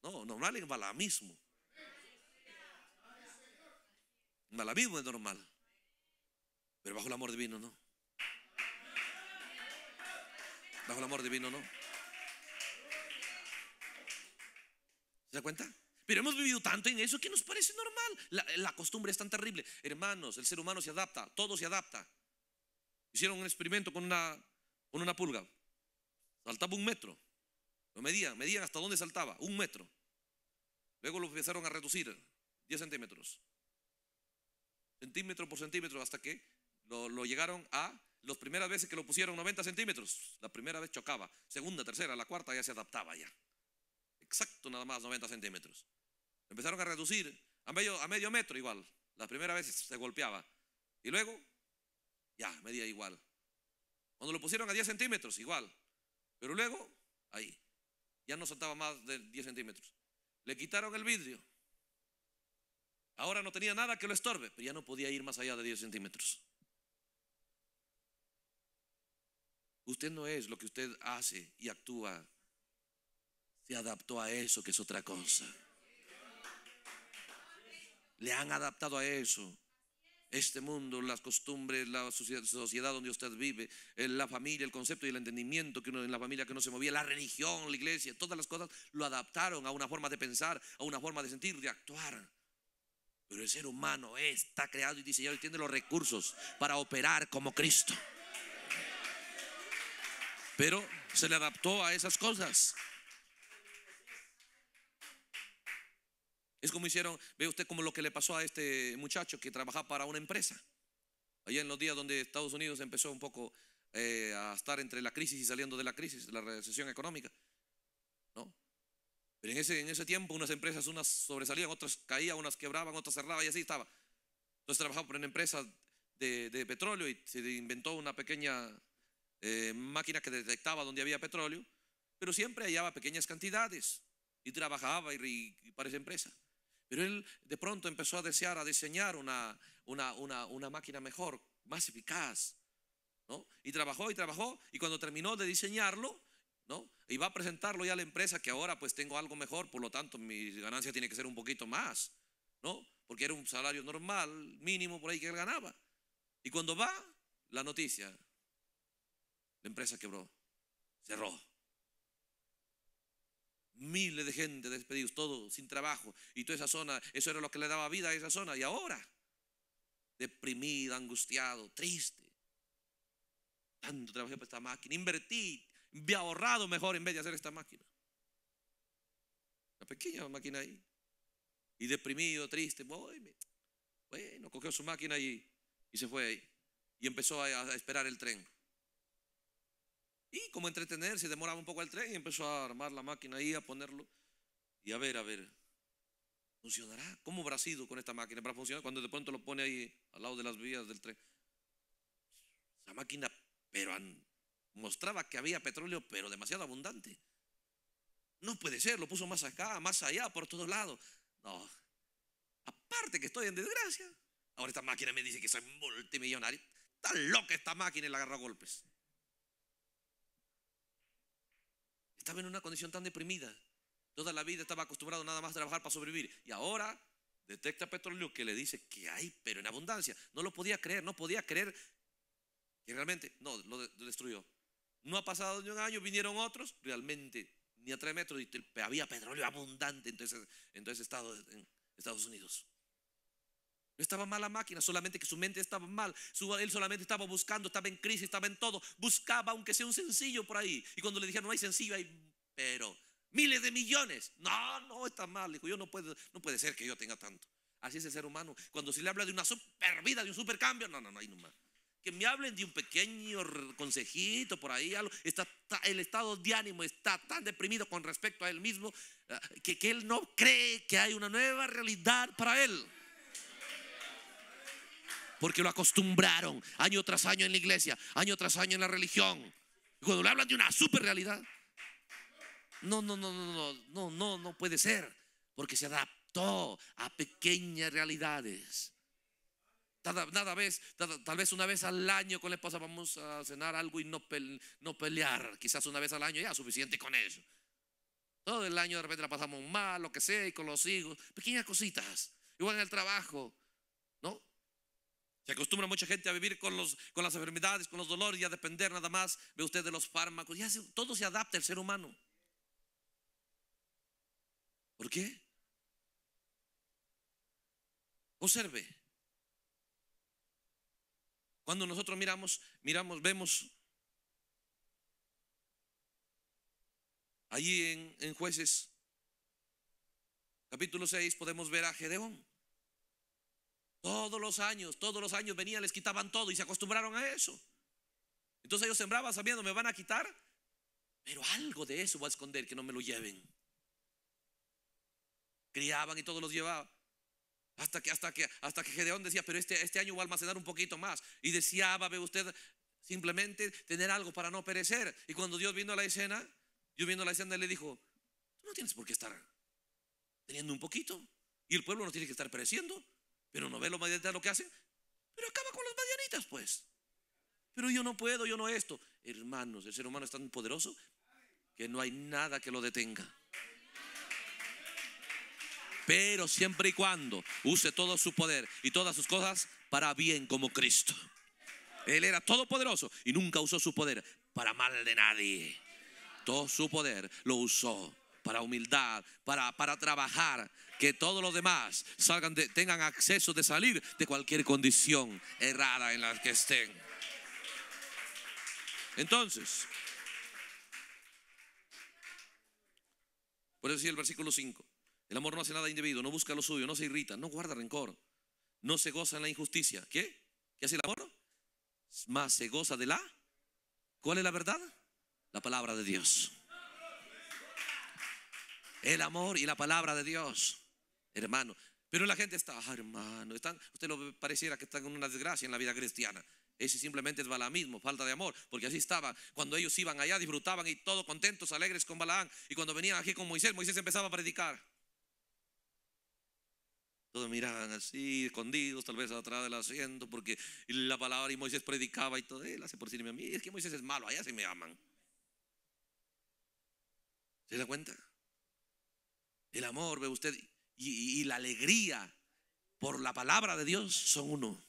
No, normal es malamismo. Malamismo es normal. Pero bajo el amor divino no. Bajo el amor divino no. ¿Se da cuenta? Pero hemos vivido tanto en eso que nos parece normal. La, costumbre es tan terrible. Hermanos, el ser humano se adapta, todo se adapta. Hicieron un experimento con una, con una pulga. Saltaba un metro. Lo medían, medían hasta dónde saltaba, un metro. Luego lo empezaron a reducir, 10 centímetros. Centímetro por centímetro hasta que lo, llegaron a, las primeras veces que lo pusieron 90 centímetros, la primera vez chocaba, segunda, tercera, la cuarta ya se adaptaba ya. Exacto, nada más 90 centímetros. empezaron a reducir a medio, a medio metro igual. La primera vez se golpeaba. Y luego, ya, medía igual. Cuando lo pusieron a 10 centímetros, igual. Pero luego, ahí ya no saltaba más de 10 centímetros. Le quitaron el vidrio. Ahora no tenía nada que lo estorbe, pero ya no podía ir más allá de 10 centímetros. Usted no es lo que usted hace y actúa. Se adaptó a eso, que es otra cosa. Le han adaptado a eso este mundo, las costumbres, la sociedad donde usted vive, la familia, el concepto y el entendimiento que uno en la familia que no se movía, la religión, la iglesia, todas las cosas lo adaptaron a una forma de pensar, a una forma de sentir, de actuar. Pero el ser humano está creado y diseñado y tiene los recursos para operar como Cristo. Pero se le adaptó a esas cosas. Es como hicieron, ve usted como lo que le pasó a este muchacho que trabajaba para una empresa. Allá en los días donde Estados Unidos empezó un poco eh, a estar entre la crisis y saliendo de la crisis, la recesión económica. Pero en ese, tiempo unas empresas, unas sobresalían, otras caían, unas quebraban, otras cerraban y así estaba. Entonces trabajaba por una empresa de, petróleo y se inventó una pequeña eh, máquina que detectaba donde había petróleo, pero siempre hallaba pequeñas cantidades y trabajaba para esa empresa. Pero él de pronto empezó a desear, a diseñar una, una, máquina mejor, más eficaz. Y trabajó y trabajó y cuando terminó de diseñarlo, ¿no? Y va a presentarlo ya a la empresa que ahora pues tengo algo mejor, por lo tanto mi ganancia tiene que ser un poquito más, ¿no? Porque era un salario normal, mínimo por ahí que él ganaba. Y cuando va, la noticia, la empresa quebró, cerró miles de gente despedidos, todo sin trabajo. Y toda esa zona, eso era lo que le daba vida a esa zona. Y ahora, deprimido, angustiado, triste. Tanto trabajé para esta máquina. Invertí, me ahorrado mejor en vez de hacer esta máquina. la pequeña máquina ahí. Y deprimido, triste. Bueno, cogió su máquina y, y se fue ahí. Y empezó a esperar el tren. Y como entretenerse, demoraba un poco el tren y empezó a armar la máquina ahí, a ponerlo. Y a ver, a ver, ¿funcionará? ¿Cómo habrá sido con esta máquina para funcionar? Cuando de pronto lo pone ahí al lado de las vías del tren. La máquina, pero mostraba que había petróleo, pero demasiado abundante. No puede ser, lo puso más acá, más allá, por todos lados. No, aparte que estoy en desgracia. Ahora esta máquina me dice que soy multimillonario. Está loca esta máquina y la agarra golpes. Estaba en una condición tan deprimida. Toda la vida estaba acostumbrado nada más a trabajar para sobrevivir. Y ahora detecta petróleo que le dice que hay, pero en abundancia. No lo podía creer, no podía creer que realmente, no, lo, destruyó. No ha pasado ni un año, vinieron otros, realmente ni a tres metros, y había petróleo abundante entonces en todo ese estado en Estados Unidos. No estaba la máquina, solamente que su mente estaba mal. él solamente estaba buscando, estaba en crisis, estaba en todo. Buscaba, aunque sea un sencillo por ahí. Y cuando le dijeron, no hay sencillo, hay pero miles de millones. No, no, está mal. Dijo, yo no puedo, no puede ser que yo tenga tanto. Así es el ser humano. Cuando se le habla de una super vida, de un super cambio, no, no, no, hay nomás. Que me hablen de un pequeño consejito por ahí, algo. el estado de ánimo está tan deprimido con respecto a él mismo ah, que, que él no cree que hay una nueva realidad para él porque lo acostumbraron año tras año en la iglesia, año tras año en la religión. cuando le hablan de una super realidad, no, no, no, no, no, no, no, no puede ser, porque se adaptó a pequeñas realidades. Nada, vez, tal vez una vez al año con la esposa vamos a cenar algo y no, no pelear. Quizás una vez al año ya suficiente con eso. Todo el año de repente la pasamos mal, lo que sea, y con los hijos. Pequeñas cositas. Igual en el trabajo. Se acostumbra mucha gente a vivir con, los, con las enfermedades, con los dolores y a depender nada más, ve usted, de los fármacos. Ya todo se adapta al ser humano. ¿Por qué? Observe. Cuando nosotros miramos, miramos, vemos allí en, en jueces capítulo 6 podemos ver a Gedeón. Todos los años, todos los años venían, les quitaban todo y se acostumbraron a eso. Entonces ellos sembraban sabiendo, me van a quitar, pero algo de eso voy a esconder, que no me lo lleven. Criaban y todos los llevaban. Hasta que, hasta que, hasta que Gedeón decía, pero este, este año voy a almacenar un poquito más. Y deseaba, ve usted, simplemente tener algo para no perecer. Y cuando Dios vino a la escena, Dios vino a la escena y le dijo, tú no tienes por qué estar teniendo un poquito. Y el pueblo no tiene que estar pereciendo. Pero no ve los lo que hace Pero acaba con los madianitas, pues. Pero yo no puedo, yo no esto. Hermanos, el ser humano es tan poderoso que no hay nada que lo detenga. Pero siempre y cuando use todo su poder y todas sus cosas para bien como Cristo. Él era todopoderoso y nunca usó su poder para mal de nadie. Todo su poder lo usó para humildad, para, para trabajar, que todos los demás salgan de, tengan acceso de salir de cualquier condición errada en la que estén. Entonces, por eso decía el versículo 5, el amor no hace nada indebido, no busca lo suyo, no se irrita, no guarda rencor, no se goza en la injusticia. ¿Qué? ¿Qué hace el amor? Más se goza de la... ¿Cuál es la verdad? La palabra de Dios. El amor y la palabra de Dios, hermano. Pero la gente está, hermano, están, usted lo pareciera que están en una desgracia en la vida cristiana. Ese simplemente es balamismo, falta de amor, porque así estaba. Cuando ellos iban allá, disfrutaban y todos contentos, alegres con Balaán. Y cuando venían aquí con Moisés, Moisés empezaba a predicar. Todos miraban así, escondidos, tal vez atrás del asiento, porque la palabra y Moisés predicaba y todo. Él eh, hace por decirme a mí, es que Moisés es malo, allá se me aman. ¿Se da cuenta? el amor, ve usted, y, la alegría por la palabra de Dios son uno.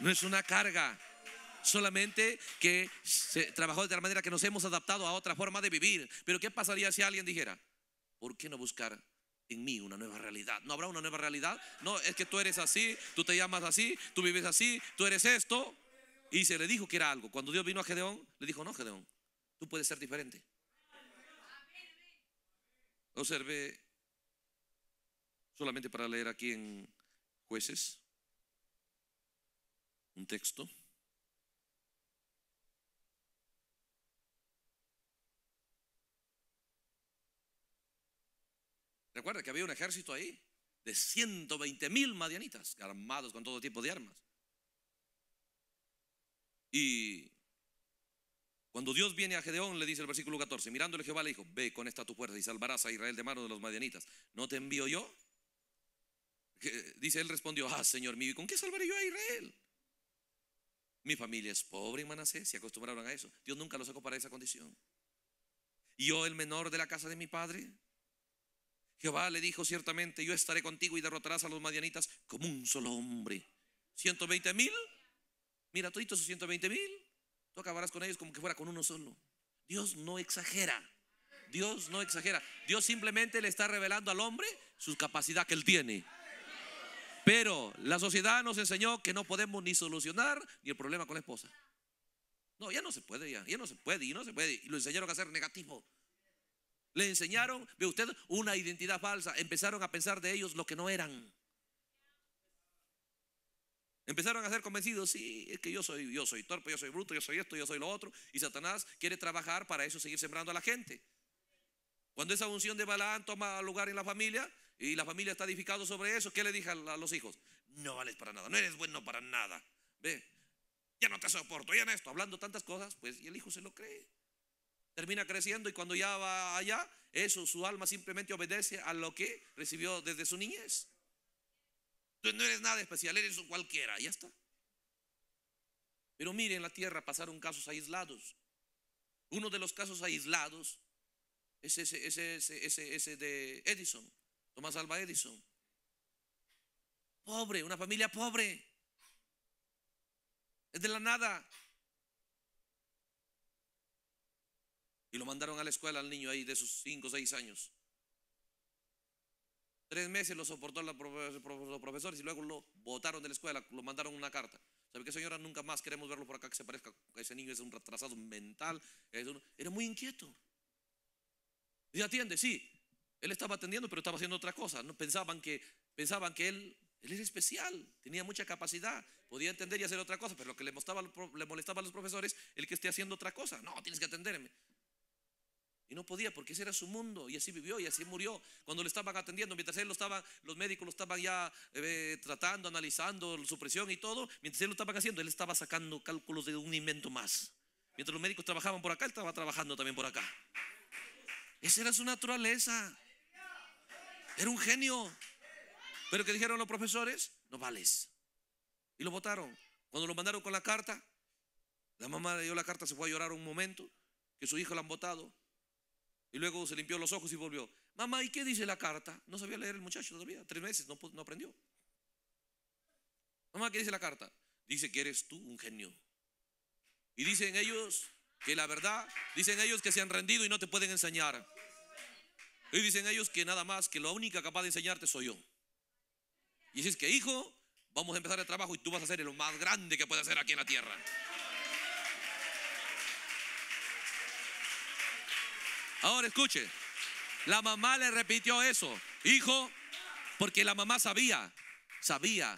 No es una carga, solamente que se trabajó de tal manera que nos hemos adaptado a otra forma de vivir. Pero ¿qué pasaría si alguien dijera, ¿por qué no buscar en mí una nueva realidad? ¿No habrá una nueva realidad? No, es que tú eres así, tú te llamas así, tú vives así, tú eres esto. Y se le dijo que era algo. Cuando Dios vino a Gedeón, le dijo, no, Gedeón, tú puedes ser diferente. Observe, solamente para leer aquí en jueces, un texto. Recuerda que había un ejército ahí de 120 mil madianitas, armados con todo tipo de armas. Y cuando Dios viene a Gedeón, le dice el versículo 14, mirándole Jehová le dijo, ve con esta tu fuerza y salvarás a Israel de mano de los madianitas. ¿No te envío yo? Dice él respondió, ah, Señor mío, ¿y con qué salvaré yo a Israel? Mi familia es pobre y Manasés, se acostumbraron a eso. Dios nunca los sacó para esa condición. Y yo, el menor de la casa de mi padre, Jehová le dijo ciertamente, yo estaré contigo y derrotarás a los madianitas como un solo hombre. 120 mil, mira, todito esos 120 mil acabarás con ellos como que fuera con uno solo. Dios no exagera. Dios no exagera. Dios simplemente le está revelando al hombre su capacidad que él tiene. Pero la sociedad nos enseñó que no podemos ni solucionar ni el problema con la esposa. No, ya no se puede, ya, ya no se puede, y no se puede. Y lo enseñaron a ser negativo. Le enseñaron, ve usted, una identidad falsa. Empezaron a pensar de ellos lo que no eran. Empezaron a ser convencidos, sí, es que yo soy, yo soy torpe, yo soy bruto, yo soy esto, yo soy lo otro, y Satanás quiere trabajar para eso, seguir sembrando a la gente. Cuando esa unción de balán toma lugar en la familia y la familia está edificada sobre eso, ¿qué le dije a los hijos? No vales para nada, no eres bueno para nada. Ve, ya no te soporto, ya en esto, hablando tantas cosas, pues el hijo se lo cree. Termina creciendo y cuando ya va allá, eso, su alma simplemente obedece a lo que recibió desde su niñez. Tú no eres nada especial, eres un cualquiera, ya está. Pero mire, en la tierra pasaron casos aislados. Uno de los casos aislados es ese, de Edison, Tomás Alba Edison. Pobre, una familia pobre. Es de la nada. Y lo mandaron a la escuela al niño ahí de sus 5 o 6 años. Tres meses lo soportó los profesores y luego lo botaron de la escuela, lo mandaron una carta. ¿Sabe qué, señora? Nunca más queremos verlo por acá que se parezca. Ese niño es un retrasado mental. Era muy inquieto. Y atiende, sí. Él estaba atendiendo, pero estaba haciendo otra cosa. pensaban que, pensaban que él, él era especial, tenía mucha capacidad, podía entender y hacer otra cosa. Pero lo que le molestaba, le molestaba a los profesores, el que esté haciendo otra cosa. No, tienes que atenderme. Y no podía porque ese era su mundo y así vivió y así murió. Cuando le estaban atendiendo, mientras él lo estaba, los médicos lo estaban ya eh, tratando, analizando su presión y todo, mientras él lo estaban haciendo, él estaba sacando cálculos de un invento más. Mientras los médicos trabajaban por acá, él estaba trabajando también por acá. Esa era su naturaleza. Era un genio. Pero que dijeron los profesores, no vales. Y lo votaron. Cuando lo mandaron con la carta, la mamá le dio la carta, se fue a llorar un momento, que su hijo la han votado. Y luego se limpió los ojos y volvió. Mamá, ¿y qué dice la carta? No sabía leer el muchacho todavía. Tres meses, no, aprendió. Mamá, ¿qué dice la carta? Dice que eres tú un genio. Y dicen ellos que la verdad, dicen ellos que se han rendido y no te pueden enseñar. Y dicen ellos que nada más, que la única capaz de enseñarte soy yo. Y dices que, hijo, vamos a empezar el trabajo y tú vas a ser lo más grande que puedes hacer aquí en la tierra. Ahora escuche, la mamá le repitió eso, hijo, porque la mamá sabía, sabía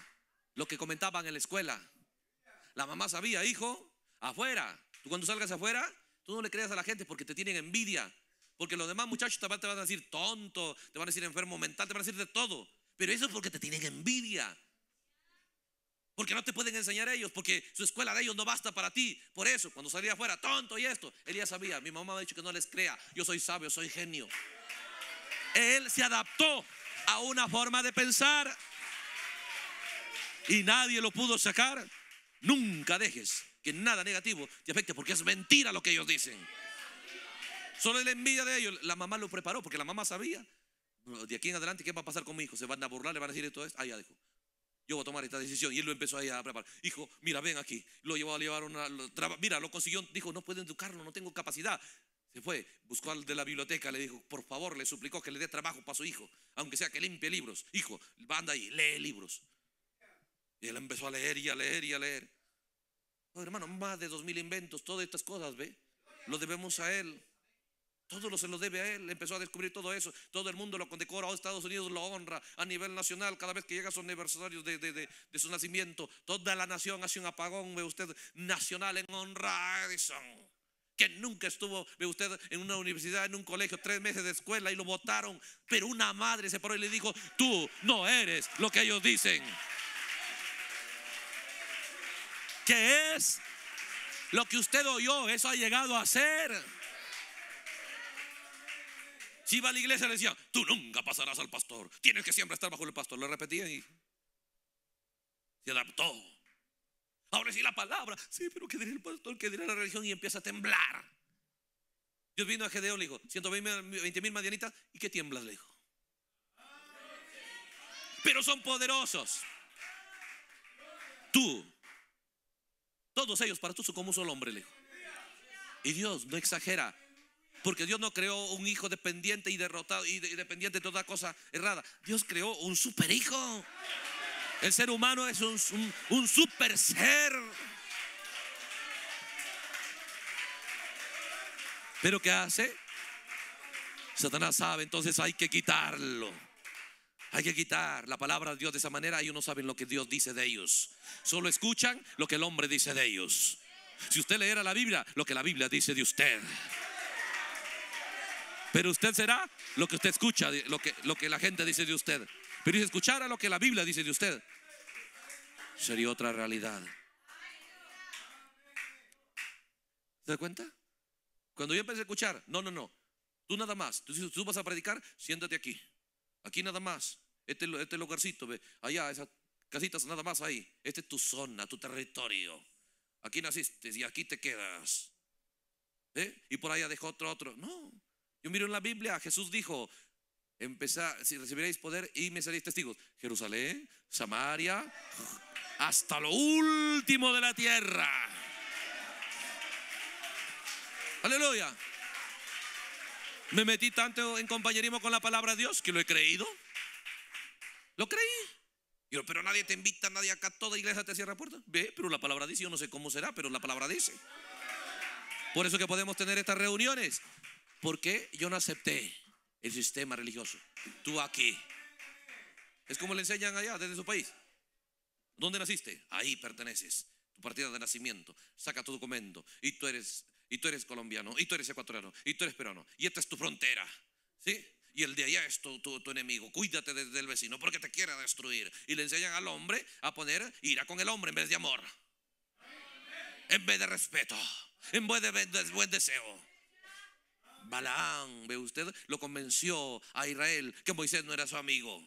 lo que comentaban en la escuela. La mamá sabía, hijo, afuera. Tú cuando salgas afuera, tú no le creas a la gente porque te tienen envidia. Porque los demás muchachos te van, a decir tonto, te van a decir enfermo mental, te van a decir de todo. Pero eso es porque te tienen envidia. Porque no te pueden enseñar ellos, porque su escuela de ellos no basta para ti. Por eso, cuando salía afuera, tonto y esto, él ya sabía, mi mamá me ha dicho que no les crea, yo soy sabio, soy genio. Él se adaptó a una forma de pensar y nadie lo pudo sacar. Nunca dejes que nada negativo te afecte porque es mentira lo que ellos dicen. Solo la envidia de ellos. La mamá lo preparó porque la mamá sabía. De aquí en adelante, ¿qué va a pasar con mi hijo? Se van a burlar, le van a decir esto. Es? Ah, ya dejó yo voy a tomar esta decisión. Y él lo empezó ahí a preparar. Hijo, mira, ven aquí. Lo llevó a llevar una. mira, lo consiguió. Dijo, no puedo educarlo, no tengo capacidad. Se fue, buscó al de la biblioteca, le dijo, por favor, le suplicó que le dé trabajo para su hijo, aunque sea que limpie libros. Hijo, anda ahí, lee libros. Y él empezó a leer y a leer y a leer. hermano, más de dos mil inventos, todas estas cosas, ¿ve? Lo debemos a él. Todo lo se lo debe a él. Empezó a descubrir todo eso. Todo el mundo lo condecora. Oh, Estados Unidos lo honra a nivel nacional. Cada vez que llega su aniversario de, su nacimiento, toda la nación hace un apagón, ve usted, nacional en honra a Edison. Que nunca estuvo, ve usted, en una universidad, en un colegio, tres meses de escuela y lo votaron. Pero una madre se paró y le dijo: Tú no eres lo que ellos dicen. ¿Qué es? Lo que usted oyó, eso ha llegado a ser. Si iba a la iglesia le decía. tú nunca pasarás al pastor, tienes que siempre estar bajo el pastor. Lo repetía y se adaptó. Ahora sí la palabra, sí, pero ¿qué dirá el pastor? ¿Qué dirá la religión? Y empieza a temblar. Dios vino a Gedeón, le dijo, 120 mil madianitas, ¿y qué tiemblas? Le dijo. Pero son poderosos. Tú, todos ellos para tú son como un solo hombre, le dijo. Y Dios no exagera, porque Dios no creó un hijo dependiente y derrotado y, dependiente de toda cosa errada. Dios creó un super hijo. El ser humano es un, un, super ser. Pero ¿qué hace? Satanás sabe, entonces hay que quitarlo. Hay que quitar la palabra de Dios de esa manera. Ellos no saben lo que Dios dice de ellos. Solo escuchan lo que el hombre dice de ellos. Si usted leyera la Biblia, lo que la Biblia dice de usted. Pero usted será lo que usted escucha, lo que, lo que la gente dice de usted. Pero si escuchara lo que la Biblia dice de usted, sería otra realidad. ¿Se da cuenta? Cuando yo empecé a escuchar, no, no, no, tú nada más, tú, vas a predicar, siéntate aquí, aquí nada más, este, este lugarcito, ve, allá, esas casitas nada más ahí, este es tu zona, tu territorio, aquí naciste y aquí te quedas. ¿Eh? Y por allá dejó otro, otro, no, yo miro en la Biblia, Jesús dijo, empezar, si recibiréis poder y me seréis testigos. Jerusalén, Samaria, hasta lo último de la tierra. Aleluya. Me metí tanto en compañerismo con la palabra de Dios que lo he creído. Lo creí. pero nadie te invita, nadie acá, toda iglesia te cierra puerta. Ve, pero la palabra dice, yo no sé cómo será, pero la palabra dice. Por eso que podemos tener estas reuniones. Porque yo no acepté el sistema religioso. Tú aquí. Es como le enseñan allá desde su país. ¿Dónde naciste? Ahí perteneces. Tu partida de nacimiento. Saca tu documento. Y tú eres, y tú eres colombiano. Y tú eres ecuatoriano. Y tú eres peruano. Y esta es tu frontera. ¿Sí? Y el de allá es tu, tu, enemigo. Cuídate del vecino porque te quiere destruir. Y le enseñan al hombre a poner Ira con el hombre en vez de amor. En vez de respeto. En vez de buen deseo. Balaam, ve usted, lo convenció a Israel que Moisés no era su amigo,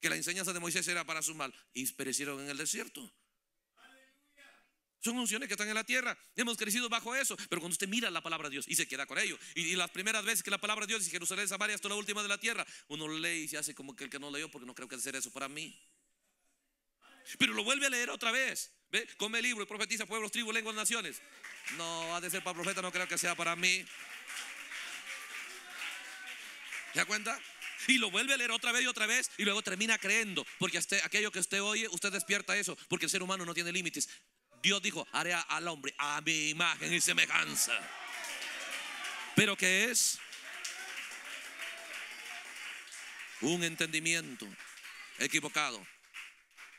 que la enseñanza de Moisés era para su mal y perecieron en el desierto. Son unciones que están en la tierra. Hemos crecido bajo eso. Pero cuando usted mira la palabra de Dios y se queda con ello. Y, las primeras veces que la palabra de Dios dice Jerusalén, Samaria, hasta la última de la tierra, uno lee y se hace como que el que no leyó porque no creo que sea eso para mí. Pero lo vuelve a leer otra vez. ¿Ve? Come el libro y profetiza pueblos, tribus, lenguas, naciones. No, ha de ser para profeta, no creo que sea para mí. ¿Se da cuenta? Y lo vuelve a leer otra vez y otra vez y luego termina creyendo, porque aquello que usted oye, usted despierta eso, porque el ser humano no tiene límites. Dios dijo, haré al hombre a mi imagen y semejanza. Pero qué es un entendimiento equivocado.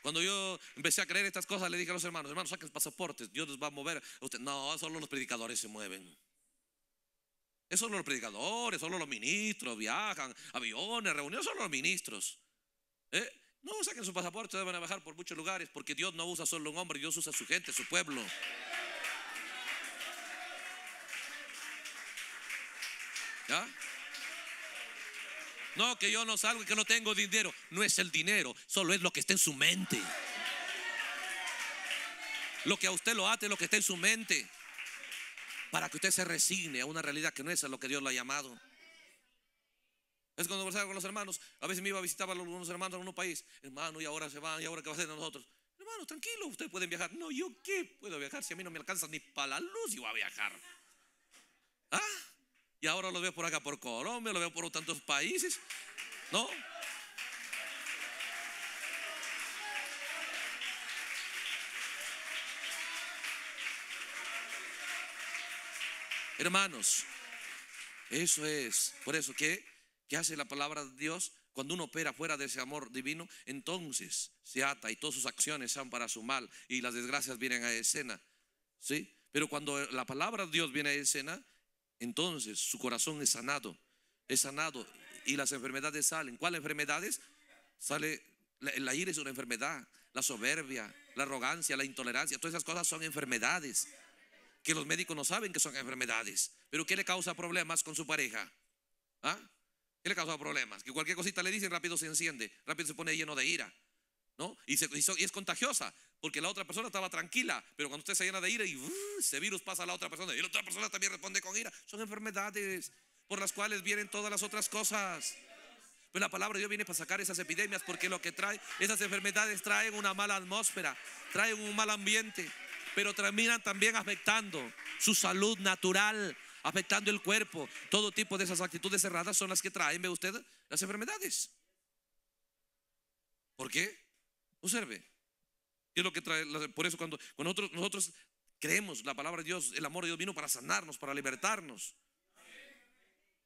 Cuando yo empecé a creer estas cosas, le dije a los hermanos, hermanos, saquen pasaportes, Dios los va a mover. no, solo los predicadores se mueven. Esos son los predicadores, solo los ministros viajan, aviones, reuniones, solo los ministros. ¿Eh? No saquen su pasaporte, deben bajar por muchos lugares, porque Dios no usa solo un hombre, Dios usa su gente, su pueblo. ¿Ya? No, que yo no salgo y que no tengo dinero. No es el dinero, solo es lo que está en su mente. Lo que a usted lo ate, lo que está en su mente para que usted se resigne a una realidad que no es a lo que Dios lo ha llamado. Es cuando conversaba con los hermanos, a veces me iba a visitar a algunos hermanos en un país, hermano, y ahora se van, y ahora qué va a hacer de nosotros. Hermano, tranquilo, ustedes pueden viajar. No, yo qué puedo viajar si a mí no me alcanza ni para la luz Yo voy a viajar. ¿Ah? Y ahora lo veo por acá, por Colombia, lo veo por tantos países. ¿No? Hermanos, eso es. Por eso, que hace la palabra de Dios? Cuando uno opera fuera de ese amor divino, entonces se ata y todas sus acciones son para su mal y las desgracias vienen a escena. ¿Sí? Pero cuando la palabra de Dios viene a escena, entonces su corazón es sanado, es sanado y las enfermedades salen. ¿Cuáles enfermedades? Sale la, la ira es una enfermedad, la soberbia, la arrogancia, la intolerancia, todas esas cosas son enfermedades que los médicos no saben que son enfermedades, pero que le causa problemas con su pareja. ¿Ah? ¿Qué le causa problemas? Que cualquier cosita le dicen, rápido se enciende, rápido se pone lleno de ira. ¿no? Y, se, es contagiosa, porque la otra persona estaba tranquila, pero cuando usted se llena de ira y uh, ese virus pasa a la otra persona, y la otra persona también responde con ira. Son enfermedades por las cuales vienen todas las otras cosas. Pero pues la palabra de Dios viene para sacar esas epidemias, porque lo que trae, esas enfermedades traen una mala atmósfera, traen un mal ambiente pero terminan también afectando su salud natural, afectando el cuerpo. Todo tipo de esas actitudes cerradas son las que traen, ve usted, las enfermedades. ¿Por qué? Observe. es lo que trae? Por eso cuando, nosotros, nosotros creemos la palabra de Dios, el amor de Dios vino para sanarnos, para libertarnos.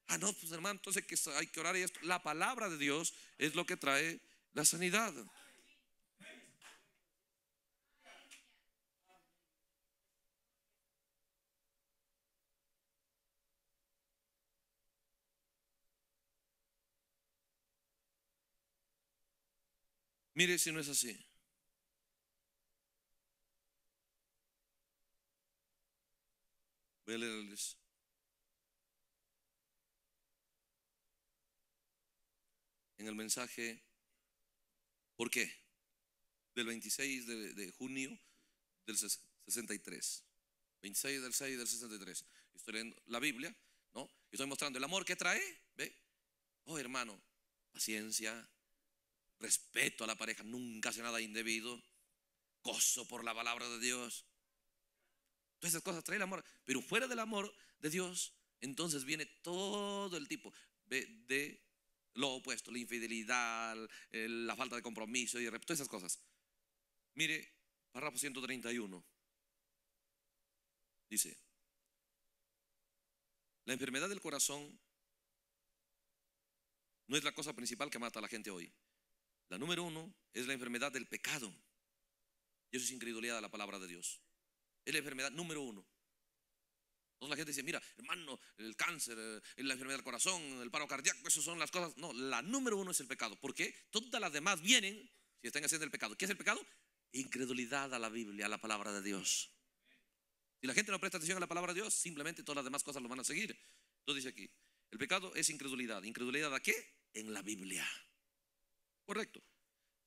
Ah, no, pues, hermano, entonces hay que orar y esto. La palabra de Dios es lo que trae la sanidad. Mire si no es así. Voy a leerles. En el mensaje, ¿por qué? Del 26 de, junio del 63. 26 del 6 del 63. Estoy leyendo la Biblia, ¿no? Estoy mostrando el amor que trae, ¿ve? Oh, hermano, paciencia, respeto a la pareja, nunca hace nada indebido, gozo por la palabra de Dios. Todas esas cosas trae el amor, pero fuera del amor de Dios, entonces viene todo el tipo de, de lo opuesto, la infidelidad, la falta de compromiso y todas esas cosas. Mire, párrafo 131. Dice, la enfermedad del corazón no es la cosa principal que mata a la gente hoy. La número uno es la enfermedad del pecado. Y eso es incredulidad a la palabra de Dios. Es la enfermedad número uno. Entonces la gente dice, mira, hermano, el cáncer, eh, la enfermedad del corazón, el paro cardíaco, esas son las cosas. No, la número uno es el pecado. porque Todas las demás vienen si están haciendo el pecado. ¿Qué es el pecado? Incredulidad a la Biblia, a la palabra de Dios. Si la gente no presta atención a la palabra de Dios, simplemente todas las demás cosas lo van a seguir. Entonces dice aquí, el pecado es incredulidad. ¿Incredulidad a qué? En la Biblia. Correcto.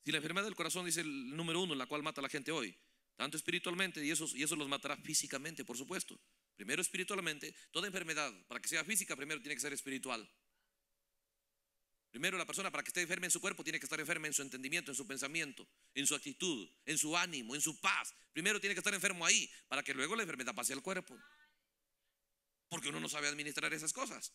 Si la enfermedad del corazón dice el número uno, en la cual mata a la gente hoy, tanto espiritualmente y eso, y eso los matará físicamente, por supuesto. Primero espiritualmente, toda enfermedad, para que sea física, primero tiene que ser espiritual. Primero la persona para que esté enferma en su cuerpo tiene que estar enferma en su entendimiento, en su pensamiento, en su actitud, en su ánimo, en su paz. Primero tiene que estar enfermo ahí para que luego la enfermedad pase al cuerpo. Porque uno no sabe administrar esas cosas.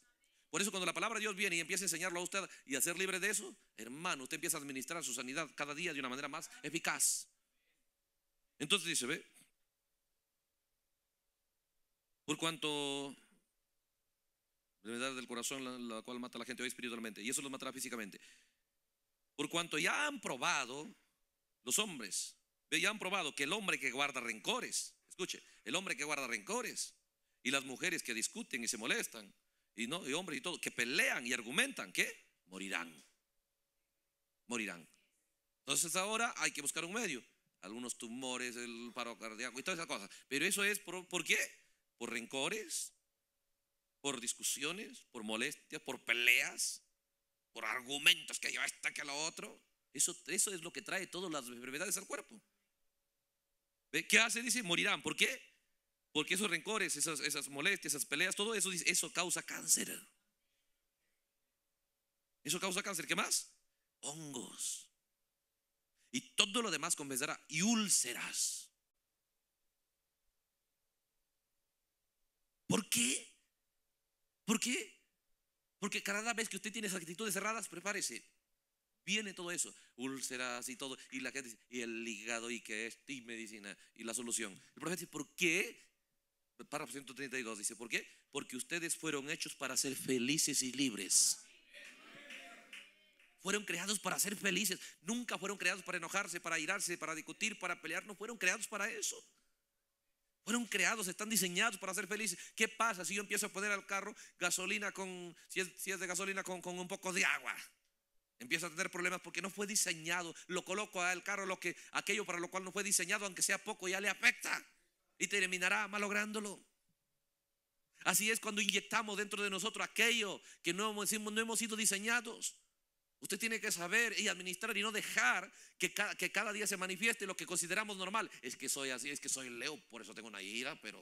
Por eso cuando la palabra de Dios viene y empieza a enseñarlo a usted y a ser libre de eso, hermano, usted empieza a administrar su sanidad cada día de una manera más eficaz. Entonces dice, ve, por cuanto enfermedad del corazón, la, cual mata a la gente hoy espiritualmente, y eso los matará físicamente. Por cuanto ya han probado los hombres, ve, ya han probado que el hombre que guarda rencores, escuche, el hombre que guarda rencores y las mujeres que discuten y se molestan, y, no, y hombres y todo, que pelean y argumentan que morirán. Morirán. Entonces ahora hay que buscar un medio. Algunos tumores, el paro cardíaco y todas esas cosas. Pero eso es por, ¿por qué? Por rencores, por discusiones, por molestias, por peleas, por argumentos que yo este que lo otro. Eso, eso es lo que trae todas las enfermedades al cuerpo. ¿Qué hace? Dice, morirán. ¿Por qué? Porque esos rencores, esas, molestias, esas peleas, todo eso, eso causa cáncer. Eso causa cáncer. ¿Qué más? Hongos. Y todo lo demás comenzará Y úlceras. ¿Por qué? ¿Por qué? Porque cada vez que usted tiene esas actitudes cerradas, prepárese. Viene todo eso, úlceras y todo. Y la gente dice, y el hígado, y que es y medicina, y la solución. El profeta dice, ¿por qué? párrafo 132 dice, ¿por qué? Porque ustedes fueron hechos para ser felices y libres. Fueron creados para ser felices. Nunca fueron creados para enojarse, para irarse, para discutir, para pelear. No fueron creados para eso. Fueron creados, están diseñados para ser felices. ¿Qué pasa si yo empiezo a poner al carro gasolina con, si es, de gasolina con, un poco de agua? Empiezo a tener problemas porque no fue diseñado. Lo coloco al carro lo que, aquello para lo cual no fue diseñado, aunque sea poco, ya le afecta y terminará malográndolo. Así es cuando inyectamos dentro de nosotros aquello que no hemos, sido diseñados. Usted tiene que saber y administrar y no dejar que cada, día se manifieste lo que consideramos normal. Es que soy así, es que soy Leo, por eso tengo una ira, pero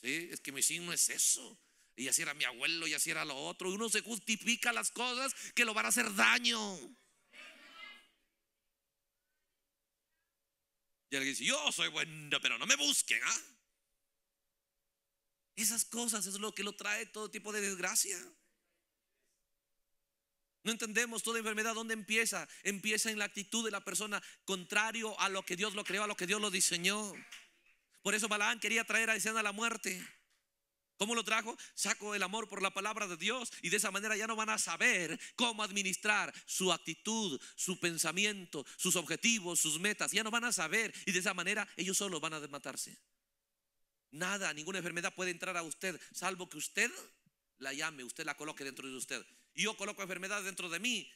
sí, es que mi signo es eso. Y así era mi abuelo, y así era lo otro. Uno se justifica las cosas que lo van a hacer daño. Y alguien dice, yo soy bueno, pero no me busquen. ¿ah? Esas cosas es lo que lo trae todo tipo de desgracia. No entendemos toda enfermedad, ¿dónde empieza? Empieza en la actitud de la persona contrario a lo que Dios lo creó, a lo que Dios lo diseñó. Por eso Balán quería traer a escena a la muerte. ¿Cómo lo trajo? Saco el amor por la palabra de Dios y de esa manera ya no van a saber cómo administrar su actitud, su pensamiento, sus objetivos, sus metas. Ya no van a saber y de esa manera ellos solo van a desmatarse. Nada, ninguna enfermedad puede entrar a usted, salvo que usted la llame, usted la coloque dentro de usted. Y yo coloco enfermedad dentro de mí,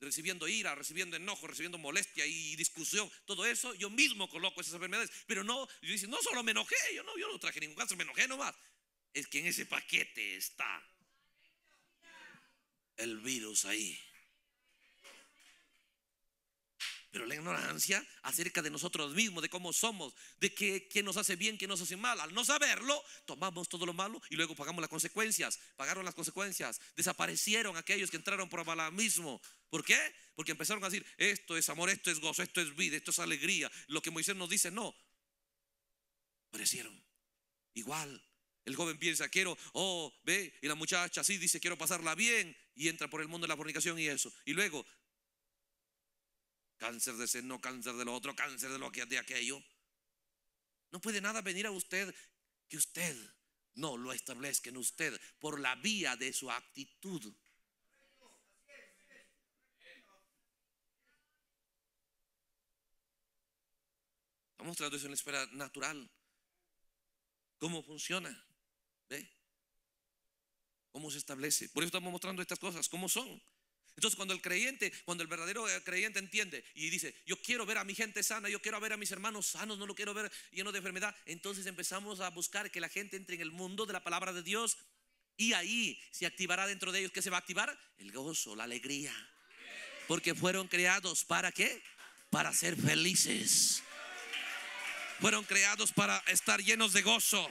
recibiendo ira, recibiendo enojo, recibiendo molestia y discusión, todo eso, yo mismo coloco esas enfermedades. Pero no, yo dice, no solo me enojé, yo no, yo no traje ningún cáncer, me enojé nomás es que en ese paquete está el virus ahí. Pero la ignorancia acerca de nosotros mismos, de cómo somos, de qué, nos hace bien, qué nos hace mal. Al no saberlo, tomamos todo lo malo y luego pagamos las consecuencias. Pagaron las consecuencias. Desaparecieron aquellos que entraron por mismo ¿Por qué? Porque empezaron a decir, esto es amor, esto es gozo, esto es vida, esto es alegría. Lo que Moisés nos dice, no. parecieron Igual el joven piensa, quiero, oh, ve, y la muchacha así dice, quiero pasarla bien, y entra por el mundo de la fornicación y eso. Y luego, cáncer de seno, cáncer de lo otro, cáncer de lo que de aquello. No puede nada venir a usted que usted no lo establezca en usted por la vía de su actitud. vamos tratar eso en la esfera natural. ¿Cómo funciona? ¿Ve? ¿Cómo se establece? Por eso estamos mostrando estas cosas, ¿cómo son? Entonces cuando el creyente, cuando el verdadero eh, creyente entiende y dice, yo quiero ver a mi gente sana, yo quiero ver a mis hermanos sanos, no lo quiero ver lleno de enfermedad, entonces empezamos a buscar que la gente entre en el mundo de la palabra de Dios y ahí se activará dentro de ellos, ¿qué se va a activar? El gozo, la alegría. Porque fueron creados para qué? Para ser felices. Fueron creados para estar llenos de gozo.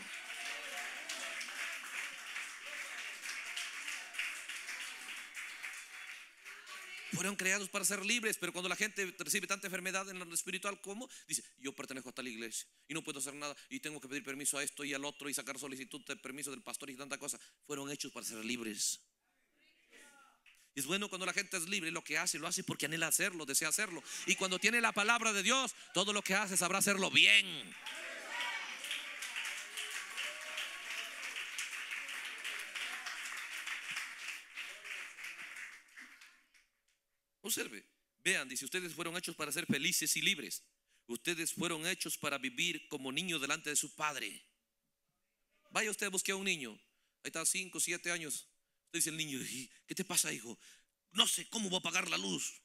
fueron creados para ser libres, pero cuando la gente recibe tanta enfermedad en lo espiritual, como Dice, yo pertenezco a tal iglesia y no puedo hacer nada y tengo que pedir permiso a esto y al otro y sacar solicitud de permiso del pastor y tanta cosa. Fueron hechos para ser libres. Es bueno cuando la gente es libre, lo que hace, lo hace porque anhela hacerlo, desea hacerlo. Y cuando tiene la palabra de Dios, todo lo que hace sabrá hacerlo bien. Observe, vean, dice, ustedes fueron hechos para ser felices y libres. Ustedes fueron hechos para vivir como niños delante de su padre. Vaya usted a buscar a un niño. Ahí está, 5, 7 años. Usted dice el niño, ¿qué te pasa, hijo? No sé cómo voy a pagar la luz.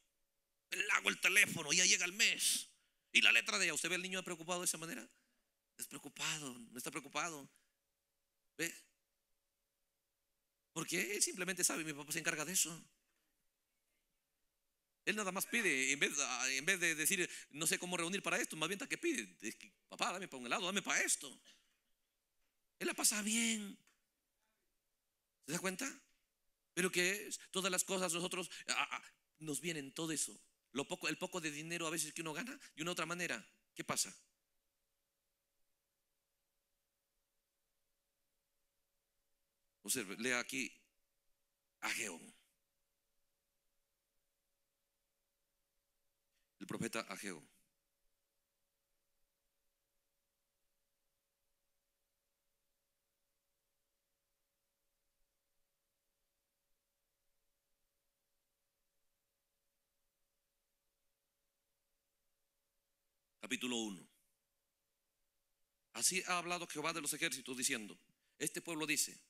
El agua, el teléfono, ya llega el mes. Y la letra de ella, ¿usted ve el niño preocupado de esa manera? Despreocupado, preocupado, no está preocupado. ¿Ve? Porque él simplemente sabe, mi papá se encarga de eso. Él nada más pide, ah, en vez, de decir, no sé cómo reunir para esto, más bien, que pide? papá, dame para un helado, dame para esto. Él la pasa bien. ¿Se da cuenta? Pero que todas las cosas nosotros ah, ah, nos vienen todo eso. el poco de dinero a veces que uno gana, de una otra manera, ¿qué pasa? Observe, lea aquí a Geón. el profeta Ageo. Capítulo 1. Así ha hablado Jehová de los ejércitos diciendo, este pueblo dice,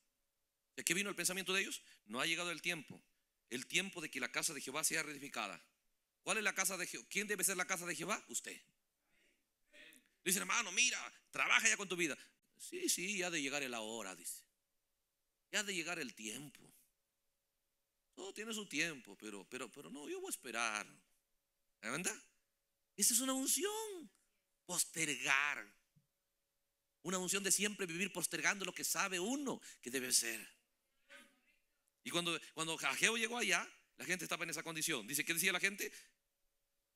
¿de qué vino el pensamiento de ellos? No ha llegado el tiempo, el tiempo de que la casa de Jehová sea reedificada. ¿Cuál es la casa de Jehová? ¿Quién debe ser la casa de Jehová? Usted. Dice, hermano, mira, trabaja ya con tu vida. Sí, sí, ya de llegar la hora, dice. Ya de llegar el tiempo. Todo tiene su tiempo, pero, pero, pero no, yo voy a esperar. ¿Eh, ¿Verdad? Esa es una unción. Postergar. Una unción de siempre vivir postergando lo que sabe uno que debe ser. Y cuando, cuando llegó allá, la gente estaba en esa condición. Dice, ¿qué decía la gente?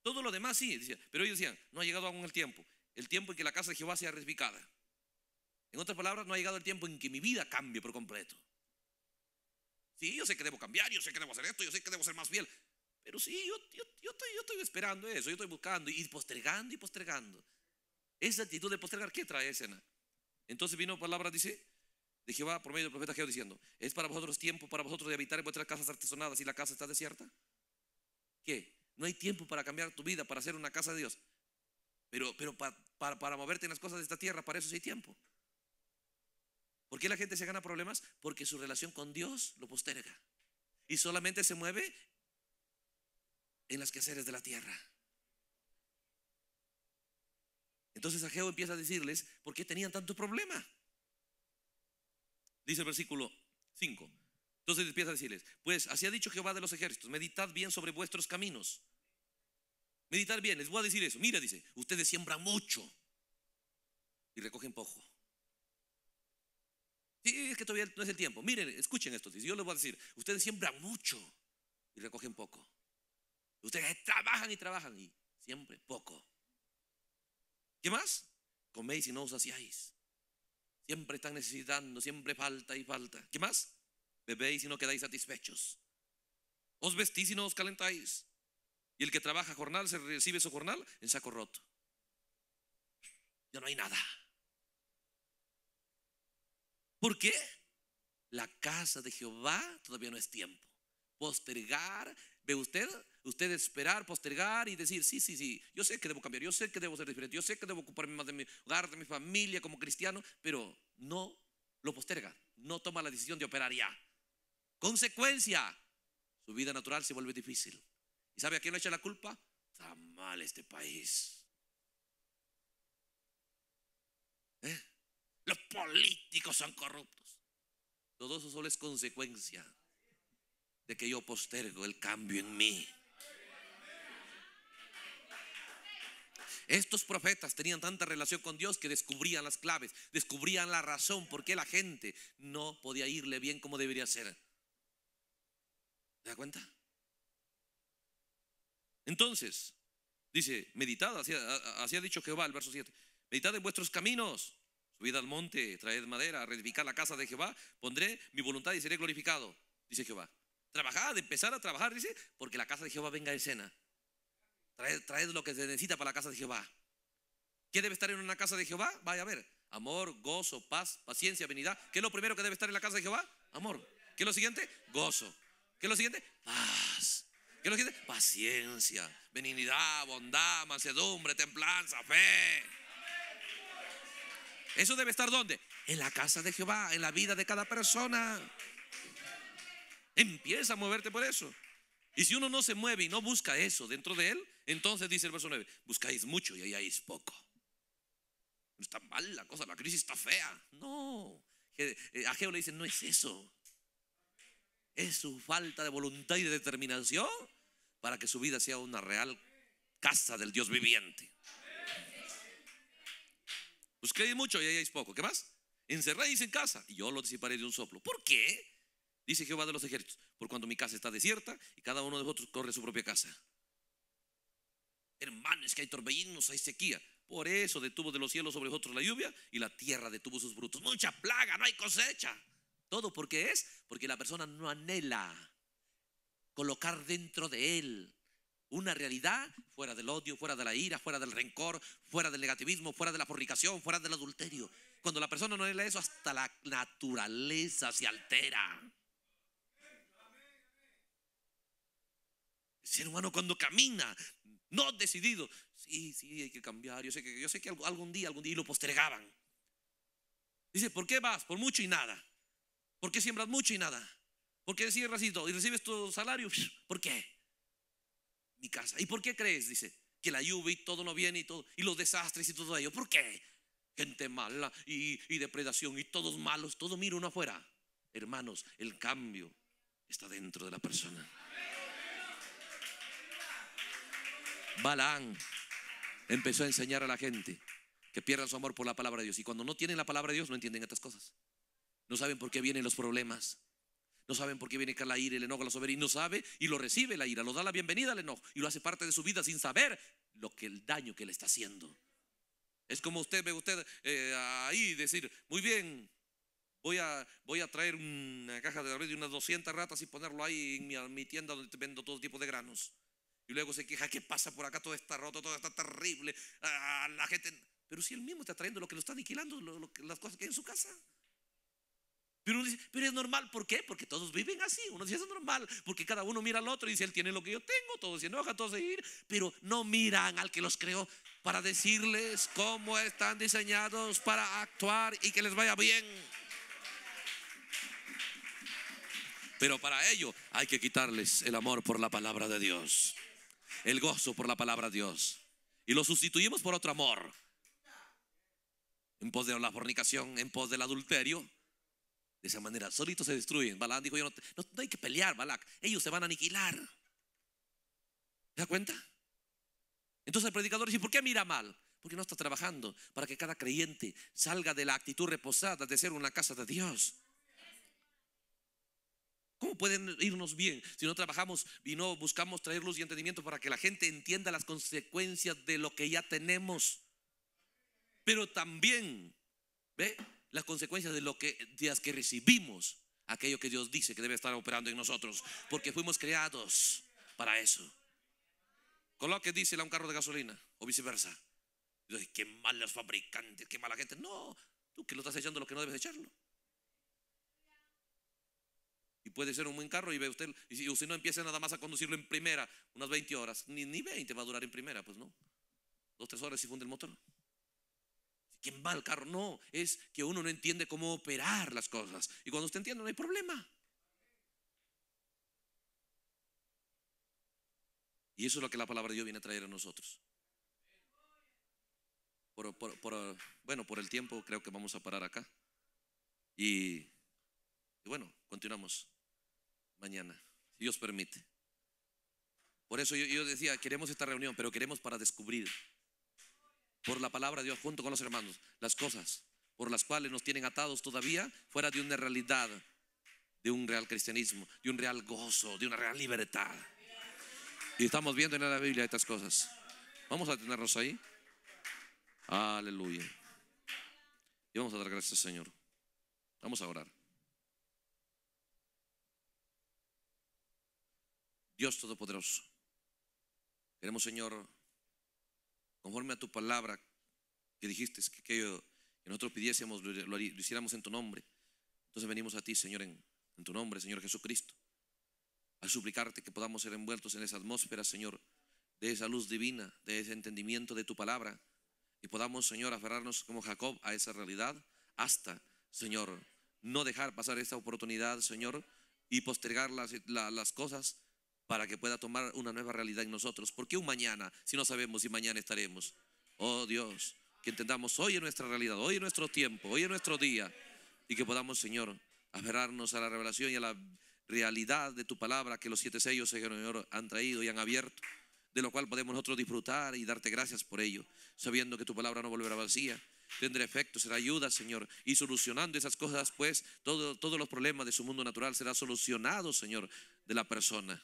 Todo lo demás sí, pero ellos decían, no ha llegado aún el tiempo, el tiempo en que la casa de Jehová sea respicada. En otras palabras, no ha llegado el tiempo en que mi vida cambie por completo. Sí, yo sé que debo cambiar, yo sé que debo hacer esto, yo sé que debo ser más fiel. Pero sí, yo, estoy, esperando eso, yo estoy buscando y postergando y postergando. Esa actitud de postergar, ¿qué trae escena? Entonces vino palabra, dice, de Jehová por medio del profeta Jehová diciendo, ¿es para vosotros tiempo para vosotros de habitar en vuestras casas artesonadas y la casa está desierta? ¿Qué? No hay tiempo para cambiar tu vida, para hacer una casa de Dios. Pero, pero para, moverte en las cosas de esta tierra, para eso sí hay tiempo. ¿Por qué la gente se gana problemas? Porque su relación con Dios lo posterga. Y solamente se mueve en las quehaceres de la tierra. Entonces Ageo empieza a decirles por qué tenían tanto problema. Dice el versículo 5. Entonces empieza a decirles, pues así ha dicho Jehová de los ejércitos, meditad bien sobre vuestros caminos. meditar bien, les voy a decir eso. Mira, dice, ustedes siembran mucho y recogen poco. Sí, es que todavía no es el tiempo. Miren, escuchen esto. Dice, yo les voy a decir, ustedes siembran mucho y recogen poco. Ustedes trabajan y trabajan y siempre poco. ¿Qué más? Coméis y no os hacíais. Siempre están necesitando, siempre falta y falta. ¿Qué más? bebéis y no quedáis satisfechos. Os vestís y no os calentáis. Y el que trabaja jornal se recibe su jornal en saco roto. Ya no hay nada. ¿Por qué? La casa de Jehová todavía no es tiempo. Postergar, ve usted, usted esperar, postergar y decir, sí, sí, sí, yo sé que debo cambiar, yo sé que debo ser diferente, yo sé que debo ocuparme más de mi hogar, de mi familia como cristiano, pero no lo posterga, no toma la decisión de operar ya. Consecuencia, su vida natural se vuelve difícil. ¿Y sabe a quién le echa la culpa? Está mal este país. ¿Eh? Los políticos son corruptos. Todo eso solo es consecuencia de que yo postergo el cambio en mí. Estos profetas tenían tanta relación con Dios que descubrían las claves, descubrían la razón por qué la gente no podía irle bien como debería ser. ¿Te da cuenta? Entonces, dice, meditad, así, ha dicho Jehová, el verso 7, meditad en vuestros caminos, subid al monte, traed madera, reedificad la casa de Jehová, pondré mi voluntad y seré glorificado, dice Jehová. Trabajad, empezar a trabajar, dice, porque la casa de Jehová venga a escena. Traed, lo que se necesita para la casa de Jehová. ¿Qué debe estar en una casa de Jehová? Vaya a ver, amor, gozo, paz, paciencia, venida ¿Qué es lo primero que debe estar en la casa de Jehová? Amor. ¿Qué es lo siguiente? Gozo. ¿Qué es lo siguiente? Paz. ¿Qué es lo siguiente? Paciencia, benignidad, bondad, mansedumbre, templanza, fe. Eso debe estar donde? En la casa de Jehová, en la vida de cada persona. Empieza a moverte por eso. Y si uno no se mueve y no busca eso dentro de él, entonces dice el verso 9, buscáis mucho y halláis poco. No Está mal la cosa, la crisis está fea. No. A Jehová le dicen, no es eso es su falta de voluntad y de determinación para que su vida sea una real casa del Dios viviente. Busquéis pues mucho y halláis poco. ¿Qué más? Encerráis en casa y yo lo disiparé de un soplo. ¿Por qué? Dice Jehová de los ejércitos. Por cuando mi casa está desierta y cada uno de vosotros corre su propia casa. Hermanos, que hay torbellinos, hay sequía. Por eso detuvo de los cielos sobre vosotros la lluvia y la tierra detuvo sus frutos. Mucha plaga, no hay cosecha. Todo porque es, porque la persona no anhela colocar dentro de él una realidad fuera del odio, fuera de la ira, fuera del rencor, fuera del negativismo, fuera de la fornicación, fuera del adulterio. Cuando la persona no anhela eso, hasta la naturaleza se altera. El ser humano cuando camina, no decidido, sí, sí, hay que cambiar, yo sé que, yo sé que algún día, algún día, y lo postergaban. Dice, ¿por qué vas? Por mucho y nada. ¿Por qué siembras mucho y nada? ¿Por qué recibes Racito ¿Y recibes tu salario? ¿Por qué? Mi casa. ¿Y por qué crees? Dice, que la lluvia y todo no viene y todo, y los desastres y todo ello. ¿Por qué? Gente mala y, depredación y todos malos, todo mira uno afuera. Hermanos, el cambio está dentro de la persona. Balán empezó a enseñar a la gente que pierda su amor por la palabra de Dios. Y cuando no tienen la palabra de Dios, no entienden estas cosas. No saben por qué vienen los problemas. No saben por qué viene la ira, el enojo, la soberanía. No sabe y lo recibe la ira, lo da la bienvenida al enojo y lo hace parte de su vida sin saber lo que el daño que le está haciendo. Es como usted ve usted eh, ahí decir, muy bien, voy a, voy a traer una caja de red de unas 200 ratas y ponerlo ahí en mi, tienda donde vendo todo tipo de granos. Y luego se queja, ¿qué pasa por acá? Todo está roto, todo está terrible. Ah, la gente... Pero si él mismo está trayendo lo que lo está aniquilando, las cosas que hay en su casa. Pero uno dice, pero es normal, ¿por qué? Porque todos viven así. Uno dice, es normal, porque cada uno mira al otro y dice, él tiene lo que yo tengo, todos se enojan, todos se ir, pero no miran al que los creó para decirles cómo están diseñados para actuar y que les vaya bien. Pero para ello hay que quitarles el amor por la palabra de Dios, el gozo por la palabra de Dios. Y lo sustituimos por otro amor. En pos de la fornicación, en pos del adulterio, de esa manera, solitos se destruyen. Balaam dijo, yo no, hay que pelear, Balak. Ellos se van a aniquilar. ¿Te das cuenta? Entonces el predicador dice, ¿por qué mira mal? Porque no está trabajando para que cada creyente salga de la actitud reposada de ser una casa de Dios. ¿Cómo pueden irnos bien si no trabajamos y no buscamos traer luz y entendimiento para que la gente entienda las consecuencias de lo que ya tenemos? Pero también, ¿ve? las consecuencias de, lo que, días que recibimos aquello que Dios dice que debe estar operando en nosotros, porque fuimos creados para eso. Con lo que dice a un carro de gasolina o viceversa. Yo qué malos fabricantes, qué mala gente. No, tú que lo estás echando lo que no debes echarlo. Y puede ser un buen carro y ve usted, y si usted no empieza nada más a conducirlo en primera, unas 20 horas, ni, ni 20 va a durar en primera, pues no. Dos, tres horas y funde el motor. ¿Quién va al carro? No, es que uno no entiende cómo operar las cosas. Y cuando usted entiende, no hay problema. Y eso es lo que la palabra de Dios viene a traer a nosotros. Por, bueno, por el tiempo creo que vamos a parar acá. Y, bueno, continuamos mañana, si Dios permite. Por eso yo decía, queremos esta reunión, pero queremos para descubrir por la palabra de Dios junto con los hermanos, las cosas por las cuales nos tienen atados todavía fuera de una realidad, de un real cristianismo, de un real gozo, de una real libertad. Y estamos viendo en la Biblia estas cosas. Vamos a tenernos ahí. Aleluya. Y vamos a dar gracias Señor. Vamos a orar. Dios Todopoderoso. Queremos, Señor, conforme a tu palabra que dijiste que que nosotros pidiésemos lo, lo, hiciéramos en tu nombre. Entonces venimos a ti, Señor, en, tu nombre, Señor Jesucristo, a suplicarte que podamos ser envueltos en esa atmósfera, Señor, de esa luz divina, de ese entendimiento de tu palabra, y podamos, Señor, aferrarnos como Jacob a esa realidad hasta, Señor, no dejar pasar esta oportunidad, Señor, y postergar las, las cosas para que pueda tomar una nueva realidad en nosotros. ¿Por qué un mañana si no sabemos si mañana estaremos? Oh Dios, que entendamos hoy en nuestra realidad, hoy en nuestro tiempo, hoy en nuestro día, y que podamos, Señor, aferrarnos a la revelación y a la realidad de tu palabra que los siete sellos, Señor, han traído y han abierto, de lo cual podemos nosotros disfrutar y darte gracias por ello, sabiendo que tu palabra no volverá vacía, tendrá efecto, será ayuda, Señor. Y solucionando esas cosas, pues, todos los problemas de su mundo natural será solucionado, Señor, de la persona.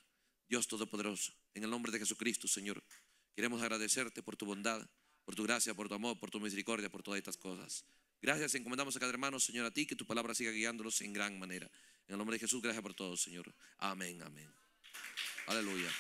Dios Todopoderoso, en el nombre de Jesucristo, Señor, queremos agradecerte por tu bondad, por tu gracia, por tu amor, por tu misericordia, por todas estas cosas. Gracias, encomendamos a cada hermano, Señor, a ti, que tu palabra siga guiándolos en gran manera. En el nombre de Jesús, gracias por todo, Señor. Amén, amén. Aleluya.